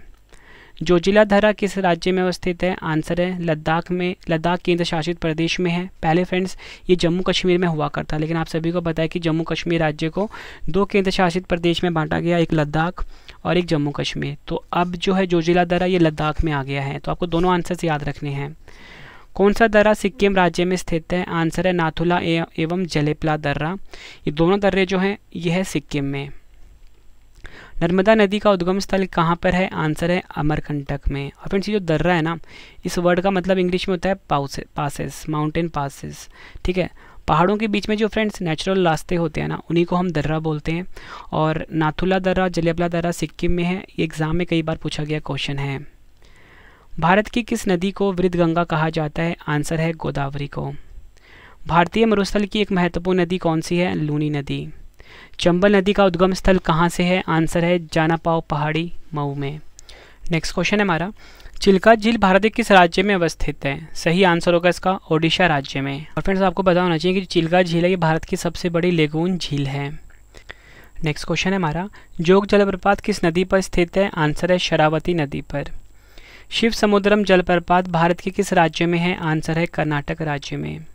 जोजिला धारा किस राज्य में अवस्थित है आंसर है लद्दाख में लद्दाख केंद्र शासित प्रदेश में है पहले फ्रेंड्स ये जम्मू कश्मीर में हुआ करता लेकिन आप सभी को पता है कि जम्मू कश्मीर राज्य को दो केंद्र शासित प्रदेश में बांटा गया एक लद्दाख और एक जम्मू कश्मीर तो अब जो है जोजिला दरा ये लद्दाख में आ गया है तो आपको दोनों आंसर्स याद रखने हैं कौन सा दर्रा सिक्किम राज्य में स्थित है आंसर है नाथुला एवं जलेपला दर्रा ये दोनों दर्रे जो हैं ये है सिक्किम में नर्मदा नदी का उद्गम स्थल कहाँ पर है आंसर है अमरकंटक में और फ्रेंड्स ये जो दर्रा है ना इस वर्ड का मतलब इंग्लिश में होता है पासेस माउंटेन पासेस ठीक है पहाड़ों के बीच में जो फ्रेंड्स नेचुरल रास्ते होते हैं ना उन्हीं को हम दर्रा बोलते हैं और नाथुला दर्रा जलियाबला दर्रा सिक्किम में है ये एग्ज़ाम में कई बार पूछा गया क्वेश्चन है भारत की किस नदी को वृद्ध गंगा कहा जाता है आंसर है गोदावरी को भारतीय मरुस्थल की एक महत्वपूर्ण नदी कौन सी है लूनी नदी चंबल नदी का उद्गम स्थल कहाँ से है आंसर है जानापाव पहाड़ी मऊ में नेक्स्ट क्वेश्चन है हमारा चिल्का झील भारत के किस राज्य में अवस्थित है सही आंसर होगा इसका ओडिशा राज्य में और फ्रेंड्स आपको पता होना चाहिए कि चिल्का झील है ये भारत की सबसे बड़ी लेगून झील है नेक्स्ट क्वेश्चन है हमारा जोग जलप्रपात किस नदी पर स्थित है आंसर है शरावती नदी पर शिव समुद्रम जलप्रपात भारत के किस राज्य में है आंसर है कर्नाटक राज्य में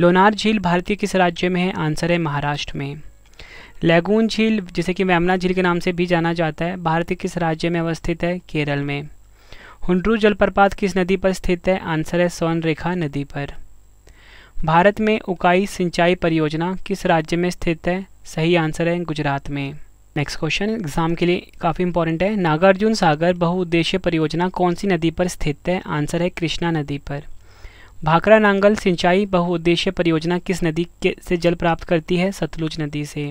लोनार झील भारतीय किस राज्य में है आंसर है महाराष्ट्र में लैगून झील जिसे कि वेमना झील के नाम से भी जाना जाता है भारत किस राज्य में अवस्थित है केरल में हुंड्रू जलप्रपात किस नदी पर स्थित है आंसर है सोनरेखा नदी पर भारत में उकाई सिंचाई परियोजना किस राज्य में स्थित है सही आंसर है गुजरात में नेक्स्ट क्वेश्चन एग्जाम के लिए काफ़ी इंपॉर्टेंट है नागार्जुन सागर बहुउद्देश्य परियोजना कौन सी नदी पर स्थित है आंसर है कृष्णा नदी पर भाखरा नांगल सिंचाई बहुउद्देश्य परियोजना किस नदी के से जल प्राप्त करती है सतलुज नदी से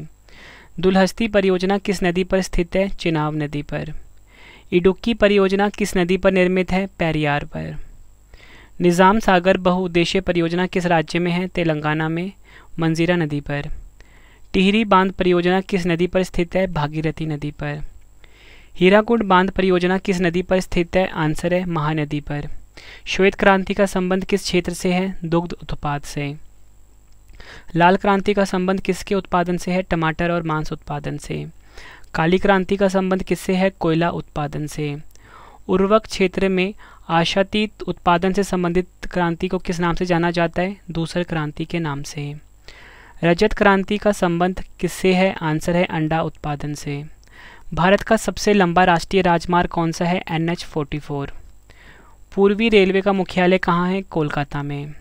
दुलहस्ती परियोजना किस नदी पर स्थित है चिनाव नदी पर इडुक्की परियोजना किस नदी पर निर्मित है पैरियार पर निज़ाम सागर बहुउद्देश्य परियोजना किस राज्य में है तेलंगाना में मंजीरा नदी पर टिहरी बांध परियोजना किस नदी पर स्थित है भागीरथी नदी पर हीराकुंड बांध परियोजना किस नदी पर स्थित है आंसर है महानदी पर श्वेत क्रांति का संबंध किस क्षेत्र से है दुग्ध उत्पाद से लाल क्रांति का संबंध किसके उत्पादन से है टमाटर और मांस उत्पादन से काली क्रांति का संबंध किससे है कोयला उत्पादन से उर्वक क्षेत्र में आशातीत उत्पादन से संबंधित क्रांति को किस नाम से जाना जाता है दूसर क्रांति के नाम से रजत क्रांति का संबंध किससे है आंसर है अंडा उत्पादन से भारत का सबसे लंबा राष्ट्रीय राजमार्ग कौन सा है एन एच फोर्टी फोर पूर्वी रेलवे का मुख्यालय कहाँ है कोलकाता में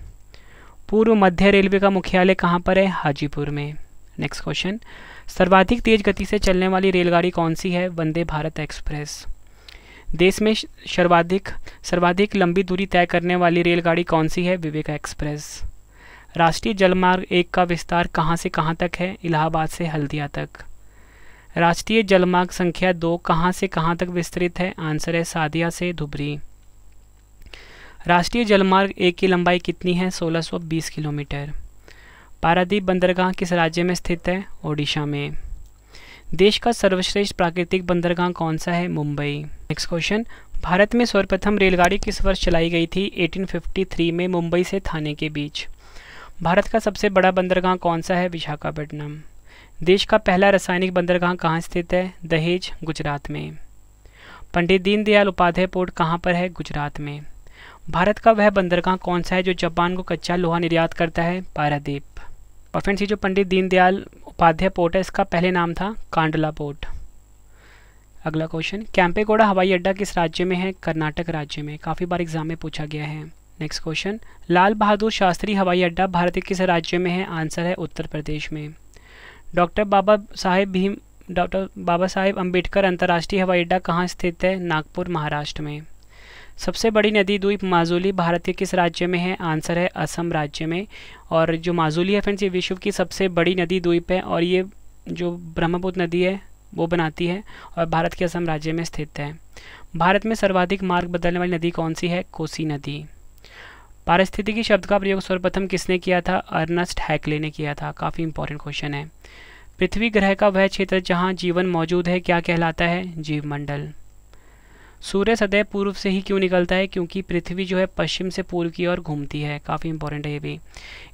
पूर्व मध्य रेलवे का मुख्यालय कहाँ पर है हाजीपुर में नेक्स्ट क्वेश्चन सर्वाधिक तेज गति से चलने वाली रेलगाड़ी कौन सी है वंदे भारत एक्सप्रेस देश में सर्वाधिक सर्वाधिक लंबी दूरी तय करने वाली रेलगाड़ी कौन सी है विवेक एक्सप्रेस राष्ट्रीय जलमार्ग एक का विस्तार कहाँ से कहाँ तक है इलाहाबाद से हल्दिया तक राष्ट्रीय जलमार्ग संख्या दो कहाँ से कहाँ तक विस्तृत है आंसर है सादिया से धुबरी राष्ट्रीय जलमार्ग एक की लंबाई कितनी है 1620 किलोमीटर पारादीप बंदरगाह किस राज्य में स्थित है ओडिशा में देश का सर्वश्रेष्ठ प्राकृतिक बंदरगाह कौन सा है मुंबई नेक्स्ट क्वेश्चन भारत में सर्वप्रथम रेलगाड़ी किस वर्ष चलाई गई थी 1853 में मुंबई से थाने के बीच भारत का सबसे बड़ा बंदरगाह कौन सा है विशाखापट्टनम देश का पहला रासायनिक बंदरगाह कहाँ स्थित है दहेज गुजरात में पंडित दीनदयाल उपाध्याय पोर्ट कहाँ पर है गुजरात में भारत का वह बंदरगाह कौन सा है जो जापान को कच्चा लोहा निर्यात करता है पारादीप और फ्रेंड्स ये जो पंडित दीनदयाल उपाध्याय पोर्ट है इसका पहले नाम था कांडला पोर्ट अगला क्वेश्चन कैंपेगोड़ा हवाई अड्डा किस राज्य में है कर्नाटक राज्य में काफ़ी बार एग्जाम में पूछा गया है नेक्स्ट क्वेश्चन लाल बहादुर शास्त्री हवाई अड्डा भारत के किस राज्य में है आंसर है उत्तर प्रदेश में डॉक्टर बाबा साहेब भीम डॉक्टर बाबा साहेब अम्बेडकर अंतर्राष्ट्रीय हवाई अड्डा कहाँ स्थित है नागपुर महाराष्ट्र में सबसे बड़ी नदी द्वीप माजुली भारत के किस राज्य में है आंसर है असम राज्य में और जो माजुली है फ्रेंड्स ये विश्व की सबसे बड़ी नदी द्वीप है और ये जो ब्रह्मपुत्र नदी है वो बनाती है और भारत के असम राज्य में स्थित है भारत में सर्वाधिक मार्ग बदलने वाली नदी कौन सी है कोसी नदी पारिस्थितिकी शब्द का प्रयोग सर्वप्रथम किसने किया था अर्नस्ट हैकले ने किया था काफ़ी इंपॉर्टेंट क्वेश्चन है पृथ्वी ग्रह का वह क्षेत्र जहाँ जीवन मौजूद है क्या कहलाता है जीवमंडल सूर्य सदैव पूर्व से ही क्यों निकलता है क्योंकि पृथ्वी जो है पश्चिम से पूर्व की ओर घूमती है काफ़ी इंपॉर्टेंट है ये भी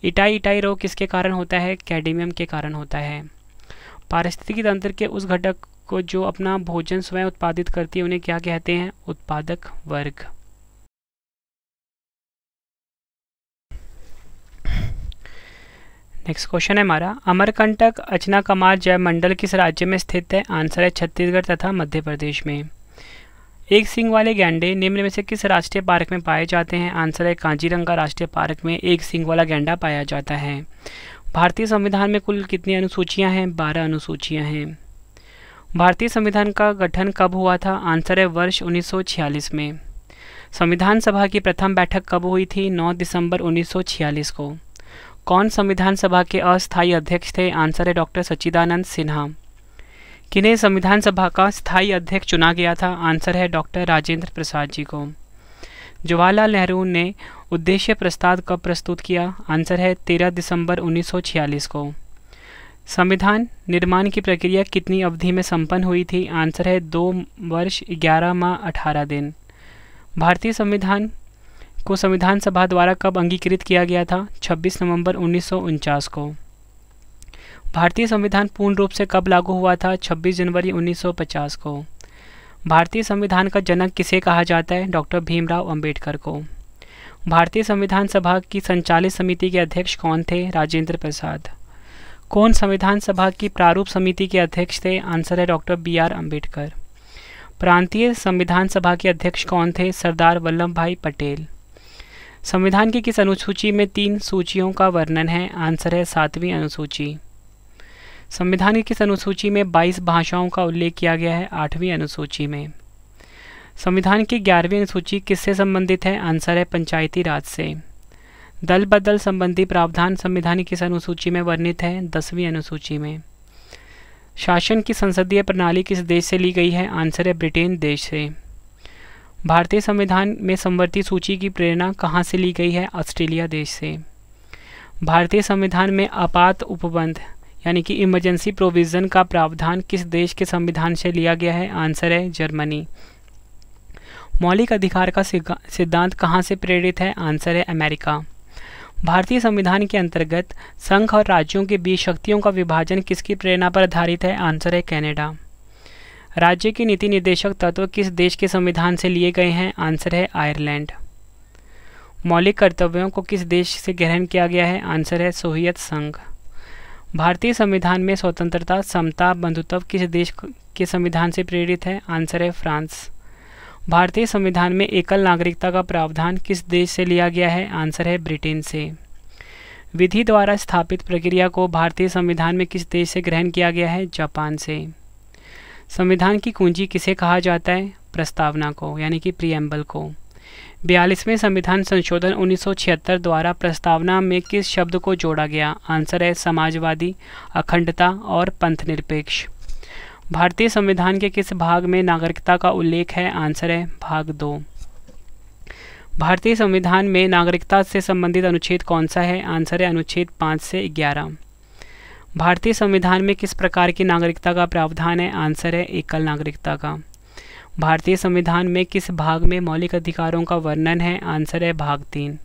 इटाई इटाई रोग किसके कारण होता है कैडमियम के कारण होता है पारिस्थितिकी तंत्र के उस घटक को जो अपना भोजन स्वयं उत्पादित करती है उन्हें क्या कहते हैं उत्पादक वर्ग नेक्स्ट क्वेश्चन है हमारा अमरकंटक अचना कमार जैव मंडल किस राज्य में स्थित है आंसर है छत्तीसगढ़ तथा मध्य प्रदेश में एक सिंग वाले गैंडे निम्न में से किस राष्ट्रीय पार्क में पाए जाते हैं आंसर है कांजीरंगा राष्ट्रीय पार्क में एक सिंग वाला गैंडा पाया जाता है भारतीय संविधान में कुल कितनी अनुसूचियां हैं बारह अनुसूचियां हैं भारतीय संविधान का गठन कब हुआ था आंसर है वर्ष 1946 में संविधान सभा की प्रथम बैठक कब हुई थी 9 दिसंबर 1946 को कौन संविधान सभा के अस्थायी अध्यक्ष थे आंसर है डॉक्टर सच्चिदानंद सिन्हा किन्हें संविधान सभा का स्थायी अध्यक्ष चुना गया था आंसर है डॉक्टर राजेंद्र प्रसाद जी को जवाहरलाल नेहरू ने उद्देश्य प्रस्ताव कब प्रस्तुत किया आंसर है 13 दिसंबर 1946 को संविधान निर्माण की प्रक्रिया कितनी अवधि में संपन्न हुई थी आंसर है दो वर्ष ग्यारह माह अठारह दिन भारतीय संविधान को संविधान सभा द्वारा कब अंगीकृत किया गया था 26 नवंबर उन्नीस को भारतीय संविधान पूर्ण रूप से कब लागू हुआ था 26 जनवरी 1950 को भारतीय संविधान का जनक किसे कहा जाता है डॉक्टर भीमराव अंबेडकर को भारतीय संविधान सभा की संचालित समिति के अध्यक्ष कौन थे राजेंद्र प्रसाद कौन संविधान सभा की प्रारूप समिति के अध्यक्ष थे आंसर है डॉक्टर बी आर अम्बेडकर प्रांतीय संविधान सभा के अध्यक्ष कौन थे सरदार वल्लभ भाई पटेल संविधान की किस अनुसूची में तीन सूचियों का वर्णन है आंसर है सातवीं अनुसूची संविधान की किस अनुसूची में 22 भाषाओं का उल्लेख किया गया है आठवीं अनुसूची में संविधान की ग्यारहवीं अनुसूची किससे संबंधित है आंसर है पंचायती राज से दल बदल संबंधी प्रावधान संविधान किस अनुसूची में वर्णित है दसवीं अनुसूची में शासन की संसदीय प्रणाली किस देश से ली गई है आंसर है ब्रिटेन देश से भारतीय संविधान में संवर्ती सूची की प्रेरणा कहाँ से ली गई है ऑस्ट्रेलिया देश से भारतीय संविधान में आपात उपबंध यानी कि इमरजेंसी प्रोविज़न का प्रावधान किस देश के संविधान से लिया गया है आंसर है जर्मनी मौलिक अधिकार का सिद्धांत कहाँ से प्रेरित है आंसर है अमेरिका भारतीय संविधान के अंतर्गत संघ और राज्यों के बीच शक्तियों का विभाजन किसकी प्रेरणा पर आधारित है आंसर है कनाडा राज्य के नीति निर्देशक तत्व किस देश के संविधान से लिए गए हैं आंसर है आयरलैंड मौलिक कर्तव्यों को किस देश से ग्रहण किया गया है आंसर है सोहियत संघ भारतीय संविधान में स्वतंत्रता समता बंधुत्व किस देश के संविधान से प्रेरित है आंसर है फ्रांस भारतीय संविधान में एकल नागरिकता का प्रावधान किस देश से लिया गया है आंसर है ब्रिटेन से विधि द्वारा स्थापित प्रक्रिया को भारतीय संविधान में किस देश से ग्रहण किया गया है जापान से संविधान की कुंजी किसे कहा जाता है प्रस्तावना को यानी कि प्रियम्बल को बयालीसवें संविधान संशोधन 1976 द्वारा प्रस्तावना में किस शब्द को जोड़ा गया आंसर है समाजवादी अखंडता और पंथ निरपेक्ष भारतीय संविधान के किस भाग में नागरिकता का उल्लेख है आंसर है भाग दो भारतीय संविधान में नागरिकता से संबंधित अनुच्छेद कौन सा है आंसर है अनुच्छेद पाँच से ग्यारह भारतीय संविधान में किस प्रकार की नागरिकता का प्रावधान है आंसर है एकल नागरिकता का भारतीय संविधान में किस भाग में मौलिक अधिकारों का वर्णन है आंसर है भाग तीन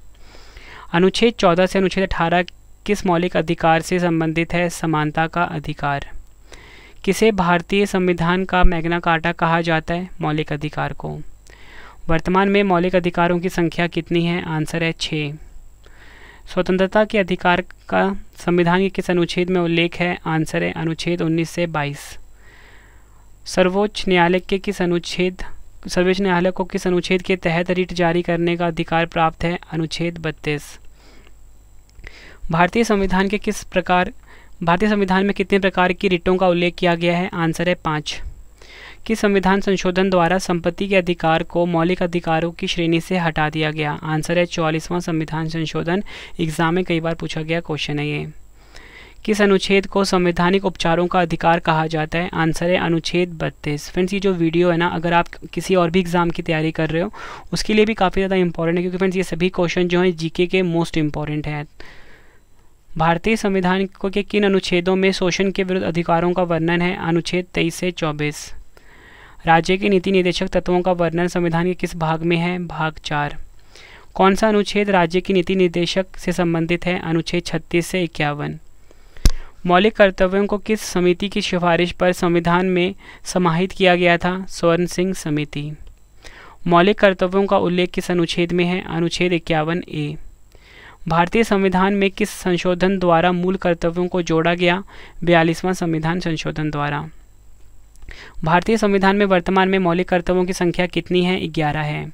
अनुच्छेद चौदह से अनुच्छेद अठारह किस मौलिक अधिकार से संबंधित है समानता का अधिकार किसे भारतीय संविधान का मैग्ना कार्टा कहा जाता है मौलिक अधिकार को वर्तमान में मौलिक अधिकारों की संख्या कितनी है आंसर है छः स्वतंत्रता के अधिकार का संविधान के किस अनुच्छेद में उल्लेख है आंसर है अनुच्छेद 19 से 22 सर्वोच्च न्यायालय के किस अनुच्छेद सर्वोच्च न्यायालय को किस अनुच्छेद के तहत रिट जारी करने का अधिकार प्राप्त है अनुच्छेद बत्तीस भारतीय संविधान के किस प्रकार भारतीय संविधान में कितने प्रकार की रिटों का उल्लेख किया गया है आंसर है पाँच किस संविधान संशोधन द्वारा संपत्ति के अधिकार को मौलिक अधिकारों की श्रेणी से हटा दिया गया आंसर है चौलीसवां संविधान संशोधन एग्जाम में कई बार पूछा गया क्वेश्चन है ये किस अनुच्छेद को संवैधानिक उपचारों का अधिकार कहा जाता है आंसर है अनुच्छेद बत्तीस फ्रेंड्स ये जो वीडियो है ना अगर आप किसी और भी एग्ज़ाम की तैयारी कर रहे हो उसके लिए भी काफ़ी ज़्यादा इंपॉर्टेंट है क्योंकि फ्रेंड्स ये सभी क्वेश्चन जो हैं जीके के मोस्ट इंपॉर्टेंट हैं भारतीय संविधान को के किन अनुच्छेदों में शोषण के विरुद्ध अधिकारों का वर्णन है अनुच्छेद तेईस से चौबीस राज्य के नीति निदेशक तत्वों का वर्णन संविधान के किस भाग में है भाग चार कौन सा अनुच्छेद राज्य की नीति निदेशक से संबंधित है अनुच्छेद छत्तीस से इक्यावन मौलिक कर्तव्यों को किस समिति की सिफारिश पर संविधान में समाहित किया गया था स्वर्ण सिंह समिति मौलिक कर्तव्यों का उल्लेख किस अनुच्छेद में है अनुच्छेद इक्यावन ए भारतीय संविधान में किस संशोधन द्वारा मूल कर्तव्यों को जोड़ा गया बयालीसवां संविधान संशोधन द्वारा भारतीय संविधान में वर्तमान में मौलिक कर्तव्यों की संख्या कितनी है ग्यारह है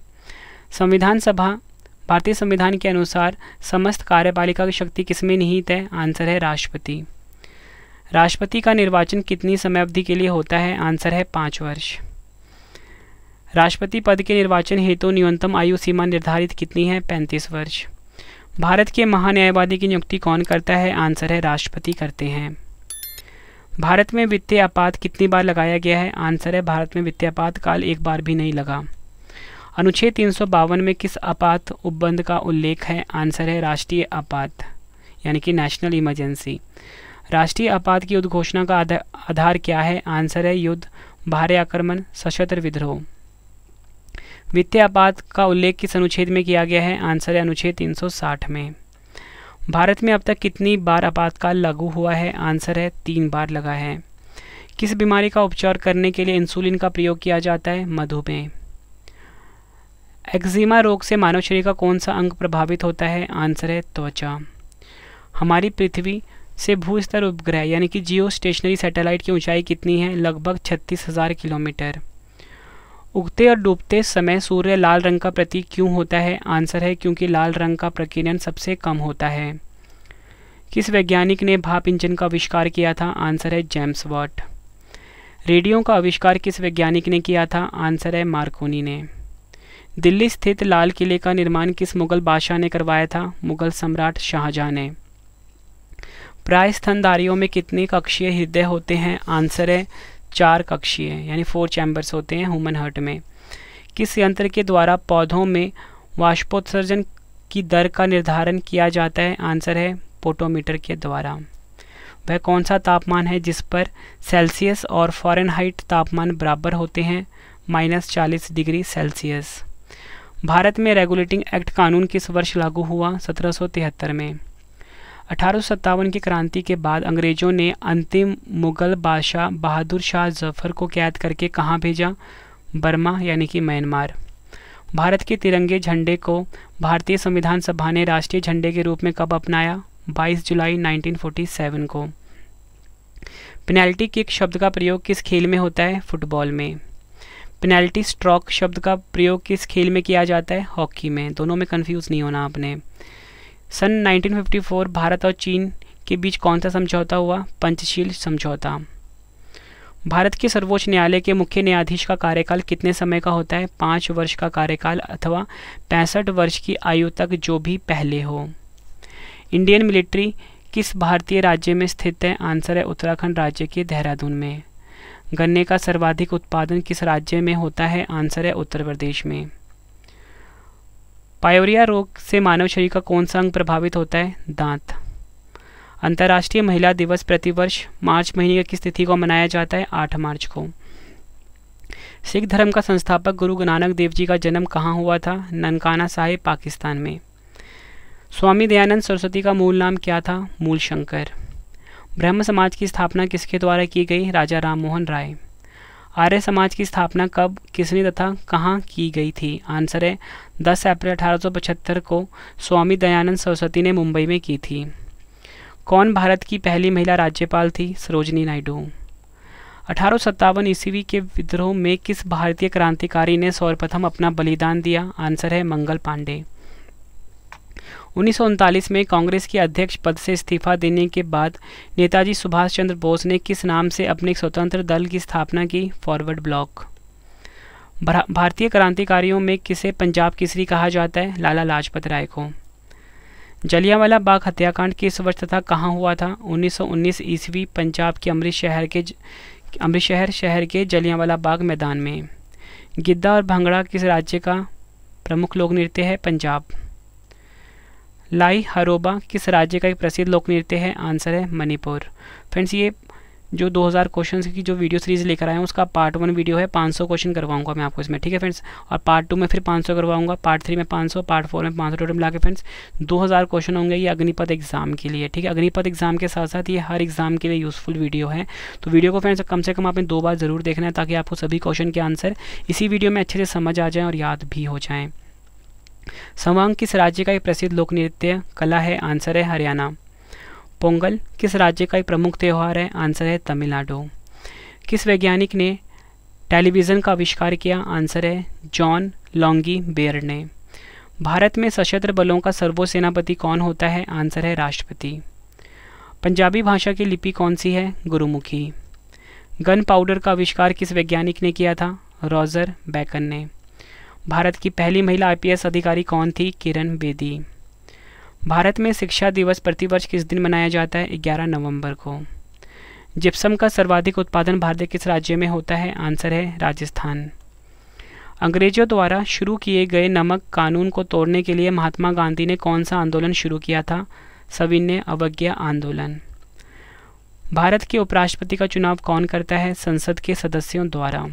संविधान सभा भारतीय संविधान के अनुसार समस्त कार्यपालिका की शक्ति किसमें निहित है आंसर है राष्ट्रपति राष्ट्रपति का निर्वाचन कितनी समय अवधि के लिए होता है आंसर है पाँच वर्ष राष्ट्रपति पद के निर्वाचन हेतु न्यूनतम आयु सीमा निर्धारित कितनी है पैंतीस वर्ष भारत के महान्यायवादी की नियुक्ति कौन करता है आंसर है राष्ट्रपति करते हैं भारत में वित्तीय आपात कितनी बार लगाया गया है आंसर है भारत में वित्तीय आपातकाल एक बार भी नहीं लगा अनुच्छेद तीन में किस आपात उपबंध का उल्लेख है आंसर है राष्ट्रीय आपात यानी कि नेशनल इमरजेंसी राष्ट्रीय आपात की युद्ध घोषणा का आधार क्या है आंसर है युद्ध भारी आक्रमण सशस्त्र विद्रोह वित्तीय आपात का उल्लेख किस अनुच्छेद में किया गया है आंसर है अनुच्छेद 360 में भारत में अब तक कितनी बार आपातकाल लागू हुआ है आंसर है तीन बार लगा है किस बीमारी का उपचार करने के लिए इंसुलिन का प्रयोग किया जाता है मधुमेह एक्जिमा रोग से मानव शरीर का कौन सा अंग प्रभावित होता है आंसर है त्वचा हमारी पृथ्वी से भूस्तर उपग्रह यानी कि जियो स्टेशनरी सैटेलाइट की ऊंचाई कितनी है लगभग छत्तीस हज़ार किलोमीटर उगते और डूबते समय सूर्य लाल रंग का प्रतीक क्यों होता है आंसर है क्योंकि लाल रंग का प्रकीर्णन सबसे कम होता है किस वैज्ञानिक ने भाप इंजन का आविष्कार किया था आंसर है जेम्स वॉट रेडियो का आविष्कार किस वैज्ञानिक ने किया था आंसर है मार्कोनी ने दिल्ली स्थित लाल किले का निर्माण किस मुगल बादशाह ने करवाया था मुगल सम्राट शाहजहां ने प्राय स्तनधारियों में कितने कक्षीय हृदय होते हैं आंसर है चार कक्षीय यानी फोर चैम्बर्स होते हैं ह्यूमन हर्ट में किस यंत्र के द्वारा पौधों में वाष्पोत्सर्जन की दर का निर्धारण किया जाता है आंसर है पोटोमीटर के द्वारा वह कौन सा तापमान है जिस पर सेल्सियस और फॉरेनहाइट तापमान बराबर होते हैं माइनस चालीस डिग्री सेल्सियस भारत में रेगुलेटिंग एक्ट कानून किस वर्ष लागू हुआ सत्रह में अठारह की क्रांति के बाद अंग्रेज़ों ने अंतिम मुग़ल बादशाह बहादुर शाह जफ़र को कैद करके कहाँ भेजा बर्मा यानी कि म्यांमार भारत के तिरंगे झंडे को भारतीय संविधान सभा ने राष्ट्रीय झंडे के रूप में कब अपनाया 22 जुलाई 1947 को पेनल्टी किक शब्द का प्रयोग किस खेल में होता है फुटबॉल में पेनल्टी स्ट्रोक शब्द का प्रयोग किस खेल में किया जाता है हॉकी में दोनों में कंफ्यूज नहीं होना आपने सन 1954 भारत और चीन के बीच कौन सा समझौता हुआ पंचशील समझौता भारत के सर्वोच्च न्यायालय के मुख्य न्यायाधीश का कार्यकाल कितने समय का होता है पाँच वर्ष का कार्यकाल अथवा पैंसठ वर्ष की आयु तक जो भी पहले हो इंडियन मिलिट्री किस भारतीय राज्य में स्थित है आंसर है उत्तराखंड राज्य के देहरादून में गन्ने का सर्वाधिक उत्पादन किस राज्य में होता है आंसर है उत्तर प्रदेश में पायोरिया रोग से मानव शरीर का कौन सा अंग प्रभावित होता है दांत अंतर्राष्ट्रीय महिला दिवस प्रतिवर्ष मार्च महीने की किस तिथि को मनाया जाता है आठ मार्च को सिख धर्म का संस्थापक गुरु नानक देव जी का जन्म कहाँ हुआ था ननकाना साहिब पाकिस्तान में स्वामी दयानंद सरस्वती का मूल नाम क्या था मूल शंकर ब्रह्म समाज की स्थापना किसके द्वारा की गई राजा राम मोहन राय आर्य समाज की स्थापना कब किसने तथा कहाँ की गई थी आंसर है 10 अप्रैल अठारह को स्वामी दयानंद सरस्वती ने मुंबई में की थी कौन भारत की पहली महिला राज्यपाल थी सरोजनी नायडू अठारह सत्तावन ईस्वी के विद्रोह में किस भारतीय क्रांतिकारी ने सर्वप्रथम अपना बलिदान दिया आंसर है मंगल पांडे उन्नीस में कांग्रेस के अध्यक्ष पद से इस्तीफा देने के बाद नेताजी सुभाष चंद्र बोस ने किस नाम से अपने स्वतंत्र दल की स्थापना की फॉरवर्ड ब्लॉक भारतीय क्रांतिकारियों में किसे पंजाब केसरी कहा जाता है लाला लाजपत राय को जलियांवाला बाग हत्याकांड किस वर्ष तथा कहाँ हुआ था 1919 ईस्वी पंजाब के अमृत शहर के अमृत शहर के जलियांवाला बाग मैदान में गिद्दा और भंगड़ा किस राज्य का प्रमुख लोक नृत्य है पंजाब लाई हरोबा किस राज्य का एक प्रसिद्ध लोक नृत्य है आंसर है मणिपुर फ्रेंड्स ये जो 2000 क्वेश्चंस की जो वीडियो सीरीज लेकर आया हूँ उसका पार्ट वन वीडियो है 500 क्वेश्चन करवाऊंगा मैं आपको इसमें ठीक है फ्रेंड्स और पार्ट टू में फिर 500 करवाऊंगा पार्ट थ्री में 500 पार्ट फोर में 500 टोटल मिला के फ्रेंड्स 2000 क्वेश्चन होंगे ये अग्निपथ एग्जाम के लिए ठीक है अग्निपथ एग्जाम के साथ साथ ये हर एग्जाम के लिए यूजफुल वीडियो है तो वीडियो को फ्रेंड्स कम से कम आपने दो बार जरूर देखना है ताकि आपको सभी क्वेश्चन के आंसर इसी वीडियो में अच्छे से समझ आ जाएँ और याद भी हो जाएँ सवांग किस राज्य का एक प्रसिद्ध लोक नृत्य कला है आंसर है हरियाणा पोंगल किस राज्य का एक प्रमुख त्यौहार है आंसर है तमिलनाडु किस वैज्ञानिक ने टेलीविज़न का आविष्कार किया आंसर है जॉन लॉन्गी बेयर ने भारत में सशस्त्र बलों का सर्वोसेनापति कौन होता है आंसर है राष्ट्रपति पंजाबी भाषा की लिपि कौन सी है गुरुमुखी गन पाउडर का आविष्कार किस वैज्ञानिक ने किया था रॉजर बैकन ने भारत की पहली महिला आईपीएस अधिकारी कौन थी किरण बेदी भारत में शिक्षा दिवस प्रतिवर्ष किस दिन मनाया जाता है 11 नवंबर को जिप्सम का सर्वाधिक उत्पादन भारत किस राज्य में होता है आंसर है राजस्थान अंग्रेजों द्वारा शुरू किए गए नमक कानून को तोड़ने के लिए महात्मा गांधी ने कौन सा आंदोलन शुरू किया था सविनय अवज्ञा आंदोलन भारत के उपराष्ट्रपति का चुनाव कौन करता है संसद के सदस्यों द्वारा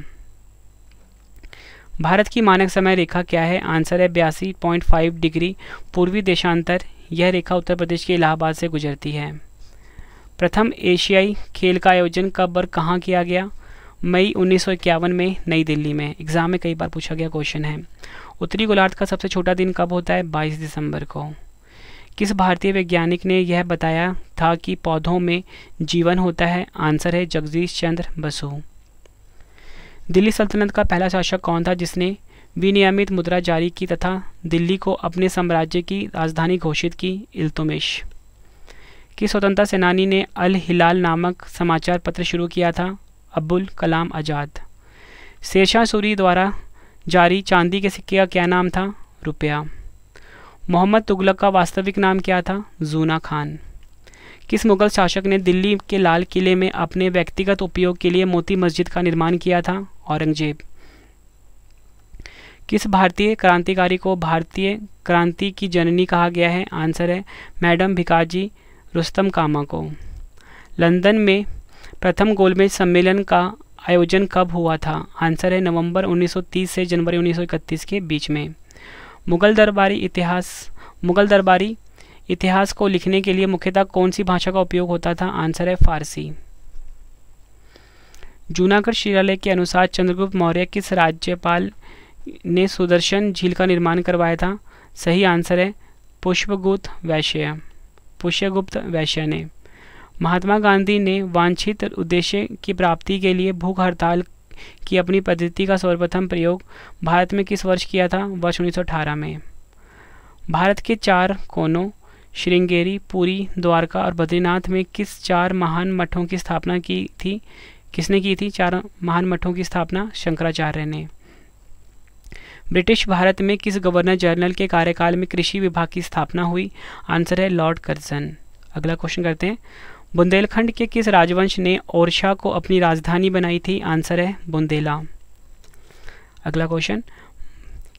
भारत की मानक समय रेखा क्या है आंसर है बयासी पॉइंट फाइव डिग्री पूर्वी देशांतर यह रेखा उत्तर प्रदेश के इलाहाबाद से गुजरती है प्रथम एशियाई खेल का आयोजन कब और कहाँ किया गया मई उन्नीस में नई दिल्ली में एग्ज़ाम में कई बार पूछा गया क्वेश्चन है उत्तरी गोलार्ध का सबसे छोटा दिन कब होता है बाईस दिसंबर को किस भारतीय वैज्ञानिक ने यह बताया था कि पौधों में जीवन होता है आंसर है जगदीश चंद्र बसु दिल्ली सल्तनत का पहला शासक कौन था जिसने विनियमित मुद्रा जारी की तथा दिल्ली को अपने साम्राज्य की राजधानी घोषित की इल्तुमेश की स्वतंत्रता सेनानी ने अल हिलाल नामक समाचार पत्र शुरू किया था अबुल कलाम आज़ाद शेरशाह सूरी द्वारा जारी चांदी के सिक्के का क्या नाम था रुपया मोहम्मद तुगलक का वास्तविक नाम क्या था जूना खान किस मुगल शासक ने दिल्ली के लाल किले में अपने व्यक्तिगत उपयोग के लिए मोती मस्जिद का निर्माण किया था औरंगजेब किस भारतीय क्रांतिकारी को भारतीय क्रांति की जननी कहा गया है आंसर है मैडम भिकाजी रुस्तम कामा को लंदन में प्रथम गोलमेज सम्मेलन का आयोजन कब हुआ था आंसर है नवंबर 1930 से जनवरी 1931 के बीच में मुगल दरबारी इतिहास मुगल दरबारी इतिहास को लिखने के लिए मुख्यतः कौन सी भाषा का उपयोग होता था आंसर है फारसी जूनागढ़ शिलालेख के अनुसार चंद्रगुप्त मौर्य किस राज्यपाल ने सुदर्शन झील का निर्माण करवाया था सही आंसर है पुष्पगुप्त वैश्य पुष्यगुप्त वैश्य ने महात्मा गांधी ने वांछित उद्देश्य की प्राप्ति के लिए भूख हड़ताल की अपनी पद्धति का सर्वप्रथम प्रयोग भारत में किस वर्ष किया था वर्ष 1918 में भारत के चार कोनों श्रृंगेरी पुरी द्वारका और बद्रीनाथ में किस चार महान मठों की स्थापना की थी किसने की थी चार महान मठों की स्थापना शंकराचार्य ने ब्रिटिश भारत में किस गवर्नर जनरल के कार्यकाल में कृषि विभाग की स्थापना हुई आंसर है लॉर्ड कर्जन अगला क्वेश्चन करते हैं बुंदेलखंड के किस राजवंश ने ओरछा को अपनी राजधानी बनाई थी आंसर है बुंदेला अगला क्वेश्चन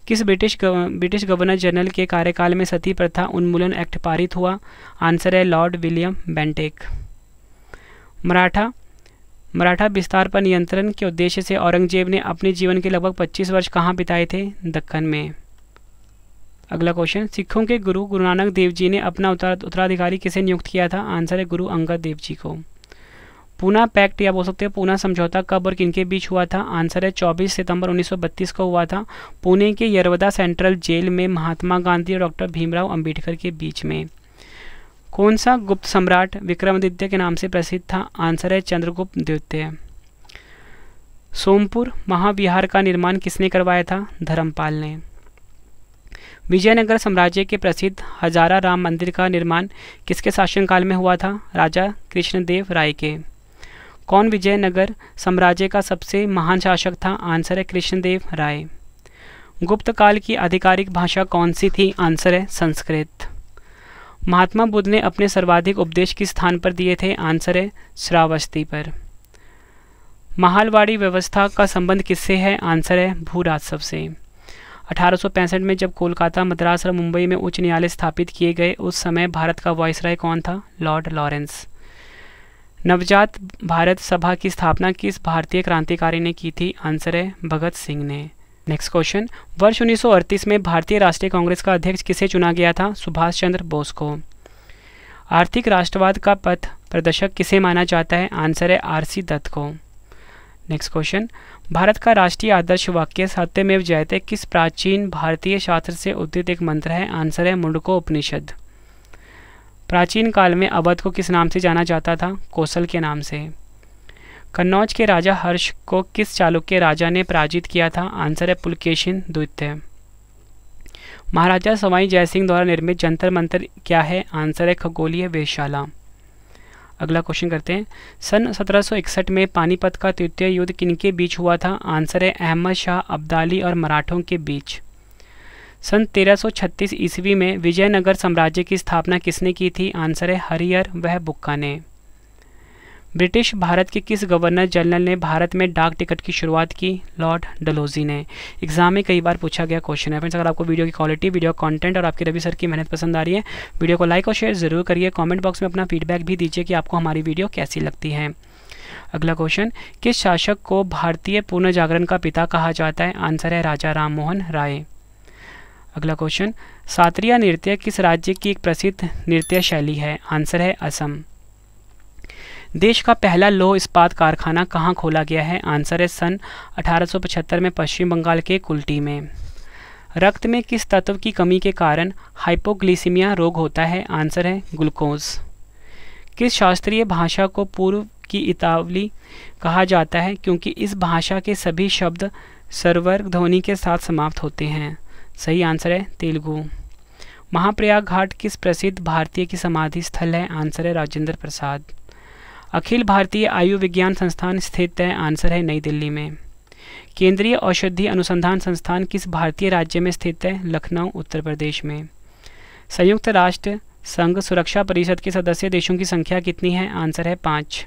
किस ब्रिटिश ब्रिटिश गवर्नर जनरल के कार्यकाल में सती प्रथा उन्मूलन एक्ट पारित हुआ आंसर है lord William Bentinck Maratha Maratha विस्तार पर नियंत्रण के उद्देश्य से औरंगजेब ने अपने जीवन के लगभग 25 वर्ष कहाँ बिताए थे दक्कन में अगला क्वेश्चन सिखों के गुरु गुरु नानक देव जी ने अपना उत्तराधिकारी किसे नियुक्त किया था आंसर है गुरु अंगद देव जी को पूना पैक्ट या बोल सकते हैं पूना समझौता कब और किनके बीच हुआ था आंसर है 24 सितंबर 1932 को हुआ था पुणे के यरवदा सेंट्रल जेल में महात्मा गांधी और डॉक्टर भीमराव अंबेडकर के बीच में कौन सा गुप्त सम्राट विक्रमादित्य के नाम से प्रसिद्ध था आंसर है चंद्रगुप्त द्वितीय सोमपुर महाविहार का निर्माण किसने करवाया था धर्मपाल ने विजयनगर साम्राज्य के प्रसिद्ध हजारा राम मंदिर का निर्माण किसके शासनकाल में हुआ था राजा कृष्णदेव राय के कौन विजयनगर साम्राज्य का सबसे महान शासक था आंसर है कृष्णदेव राय गुप्त काल की आधिकारिक भाषा कौन सी थी आंसर है संस्कृत महात्मा बुद्ध ने अपने सर्वाधिक उपदेश किस स्थान पर दिए थे आंसर है श्रावस्ती पर महालवाड़ी व्यवस्था का संबंध किससे है आंसर है भू राजस्व से अठारह में जब कोलकाता मद्रास और मुंबई में उच्च न्यायालय स्थापित किए गए उस समय भारत का राय कौन था लॉर्ड लॉरेंस नवजात भारत सभा की स्थापना किस भारतीय क्रांतिकारी ने की थी आंसर है भगत सिंह ने नेक्स्ट क्वेश्चन वर्ष 1938 में भारतीय राष्ट्रीय कांग्रेस का अध्यक्ष किसे चुना गया था सुभाष चंद्र बोस को आर्थिक राष्ट्रवाद का पथ प्रदर्शक किसे माना जाता है आंसर है आरसी दत्त को नेक्स्ट क्वेश्चन भारत का राष्ट्रीय आदर्श वाक्य सत्यमेव जयते किस प्राचीन भारतीय शास्त्र से उद्धित एक मंत्र है आंसर है मुंडको उपनिषद प्राचीन काल में अवध को किस नाम से जाना जाता था कौशल के नाम से कन्नौज के राजा हर्ष को किस चालुक्य राजा ने पराजित किया था आंसर है पुलकेशिन द्वितीय महाराजा सवाई जयसिंह द्वारा निर्मित जंतर मंत्र क्या है आंसर है खगोलीय वेशशाला अगला क्वेश्चन करते हैं सन 1761 में पानीपत का तृतीय युद्ध किनके बीच हुआ था आंसर है अहमद शाह अब्दाली और मराठों के बीच सन 1336 ईस्वी में विजयनगर साम्राज्य की स्थापना किसने की थी आंसर है हरियर वह बुक्का ने ब्रिटिश भारत के किस गवर्नर जनरल ने भारत में डाक टिकट की शुरुआत की लॉर्ड डलोजी ने एग्जाम में कई बार पूछा गया क्वेश्चन है फ्रेंड्स अगर आपको वीडियो की क्वालिटी वीडियो कंटेंट और आपके रवि सर की मेहनत पसंद आ रही है वीडियो को लाइक और शेयर जरूर करिए कमेंट बॉक्स में अपना फीडबैक भी दीजिए कि आपको हमारी वीडियो कैसी लगती है अगला क्वेश्चन किस शासक को भारतीय पुनर्जागरण का पिता कहा जाता है आंसर है राजा राम मोहन राय अगला क्वेश्चन सात्रिया नृत्य किस राज्य की एक प्रसिद्ध नृत्य शैली है आंसर है असम देश का पहला लोह इस्पात कारखाना कहाँ खोला गया है आंसर है सन 1875 में पश्चिम बंगाल के कुल्टी में रक्त में किस तत्व की कमी के कारण हाइपोग्लिसिमिया रोग होता है आंसर है ग्लूकोज किस शास्त्रीय भाषा को पूर्व की इतावली कहा जाता है क्योंकि इस भाषा के सभी शब्द सर्वर ध्वनि के साथ समाप्त होते हैं सही आंसर है तेलुगु महाप्रयाग घाट किस प्रसिद्ध भारतीय की समाधि स्थल है आंसर है राजेंद्र प्रसाद अखिल भारतीय आयुर्विज्ञान संस्थान स्थित है आंसर है नई दिल्ली में केंद्रीय औषधि अनुसंधान संस्थान किस भारतीय राज्य में स्थित है लखनऊ उत्तर प्रदेश में संयुक्त राष्ट्र संघ सुरक्षा परिषद के सदस्य देशों की संख्या कितनी है आंसर है पाँच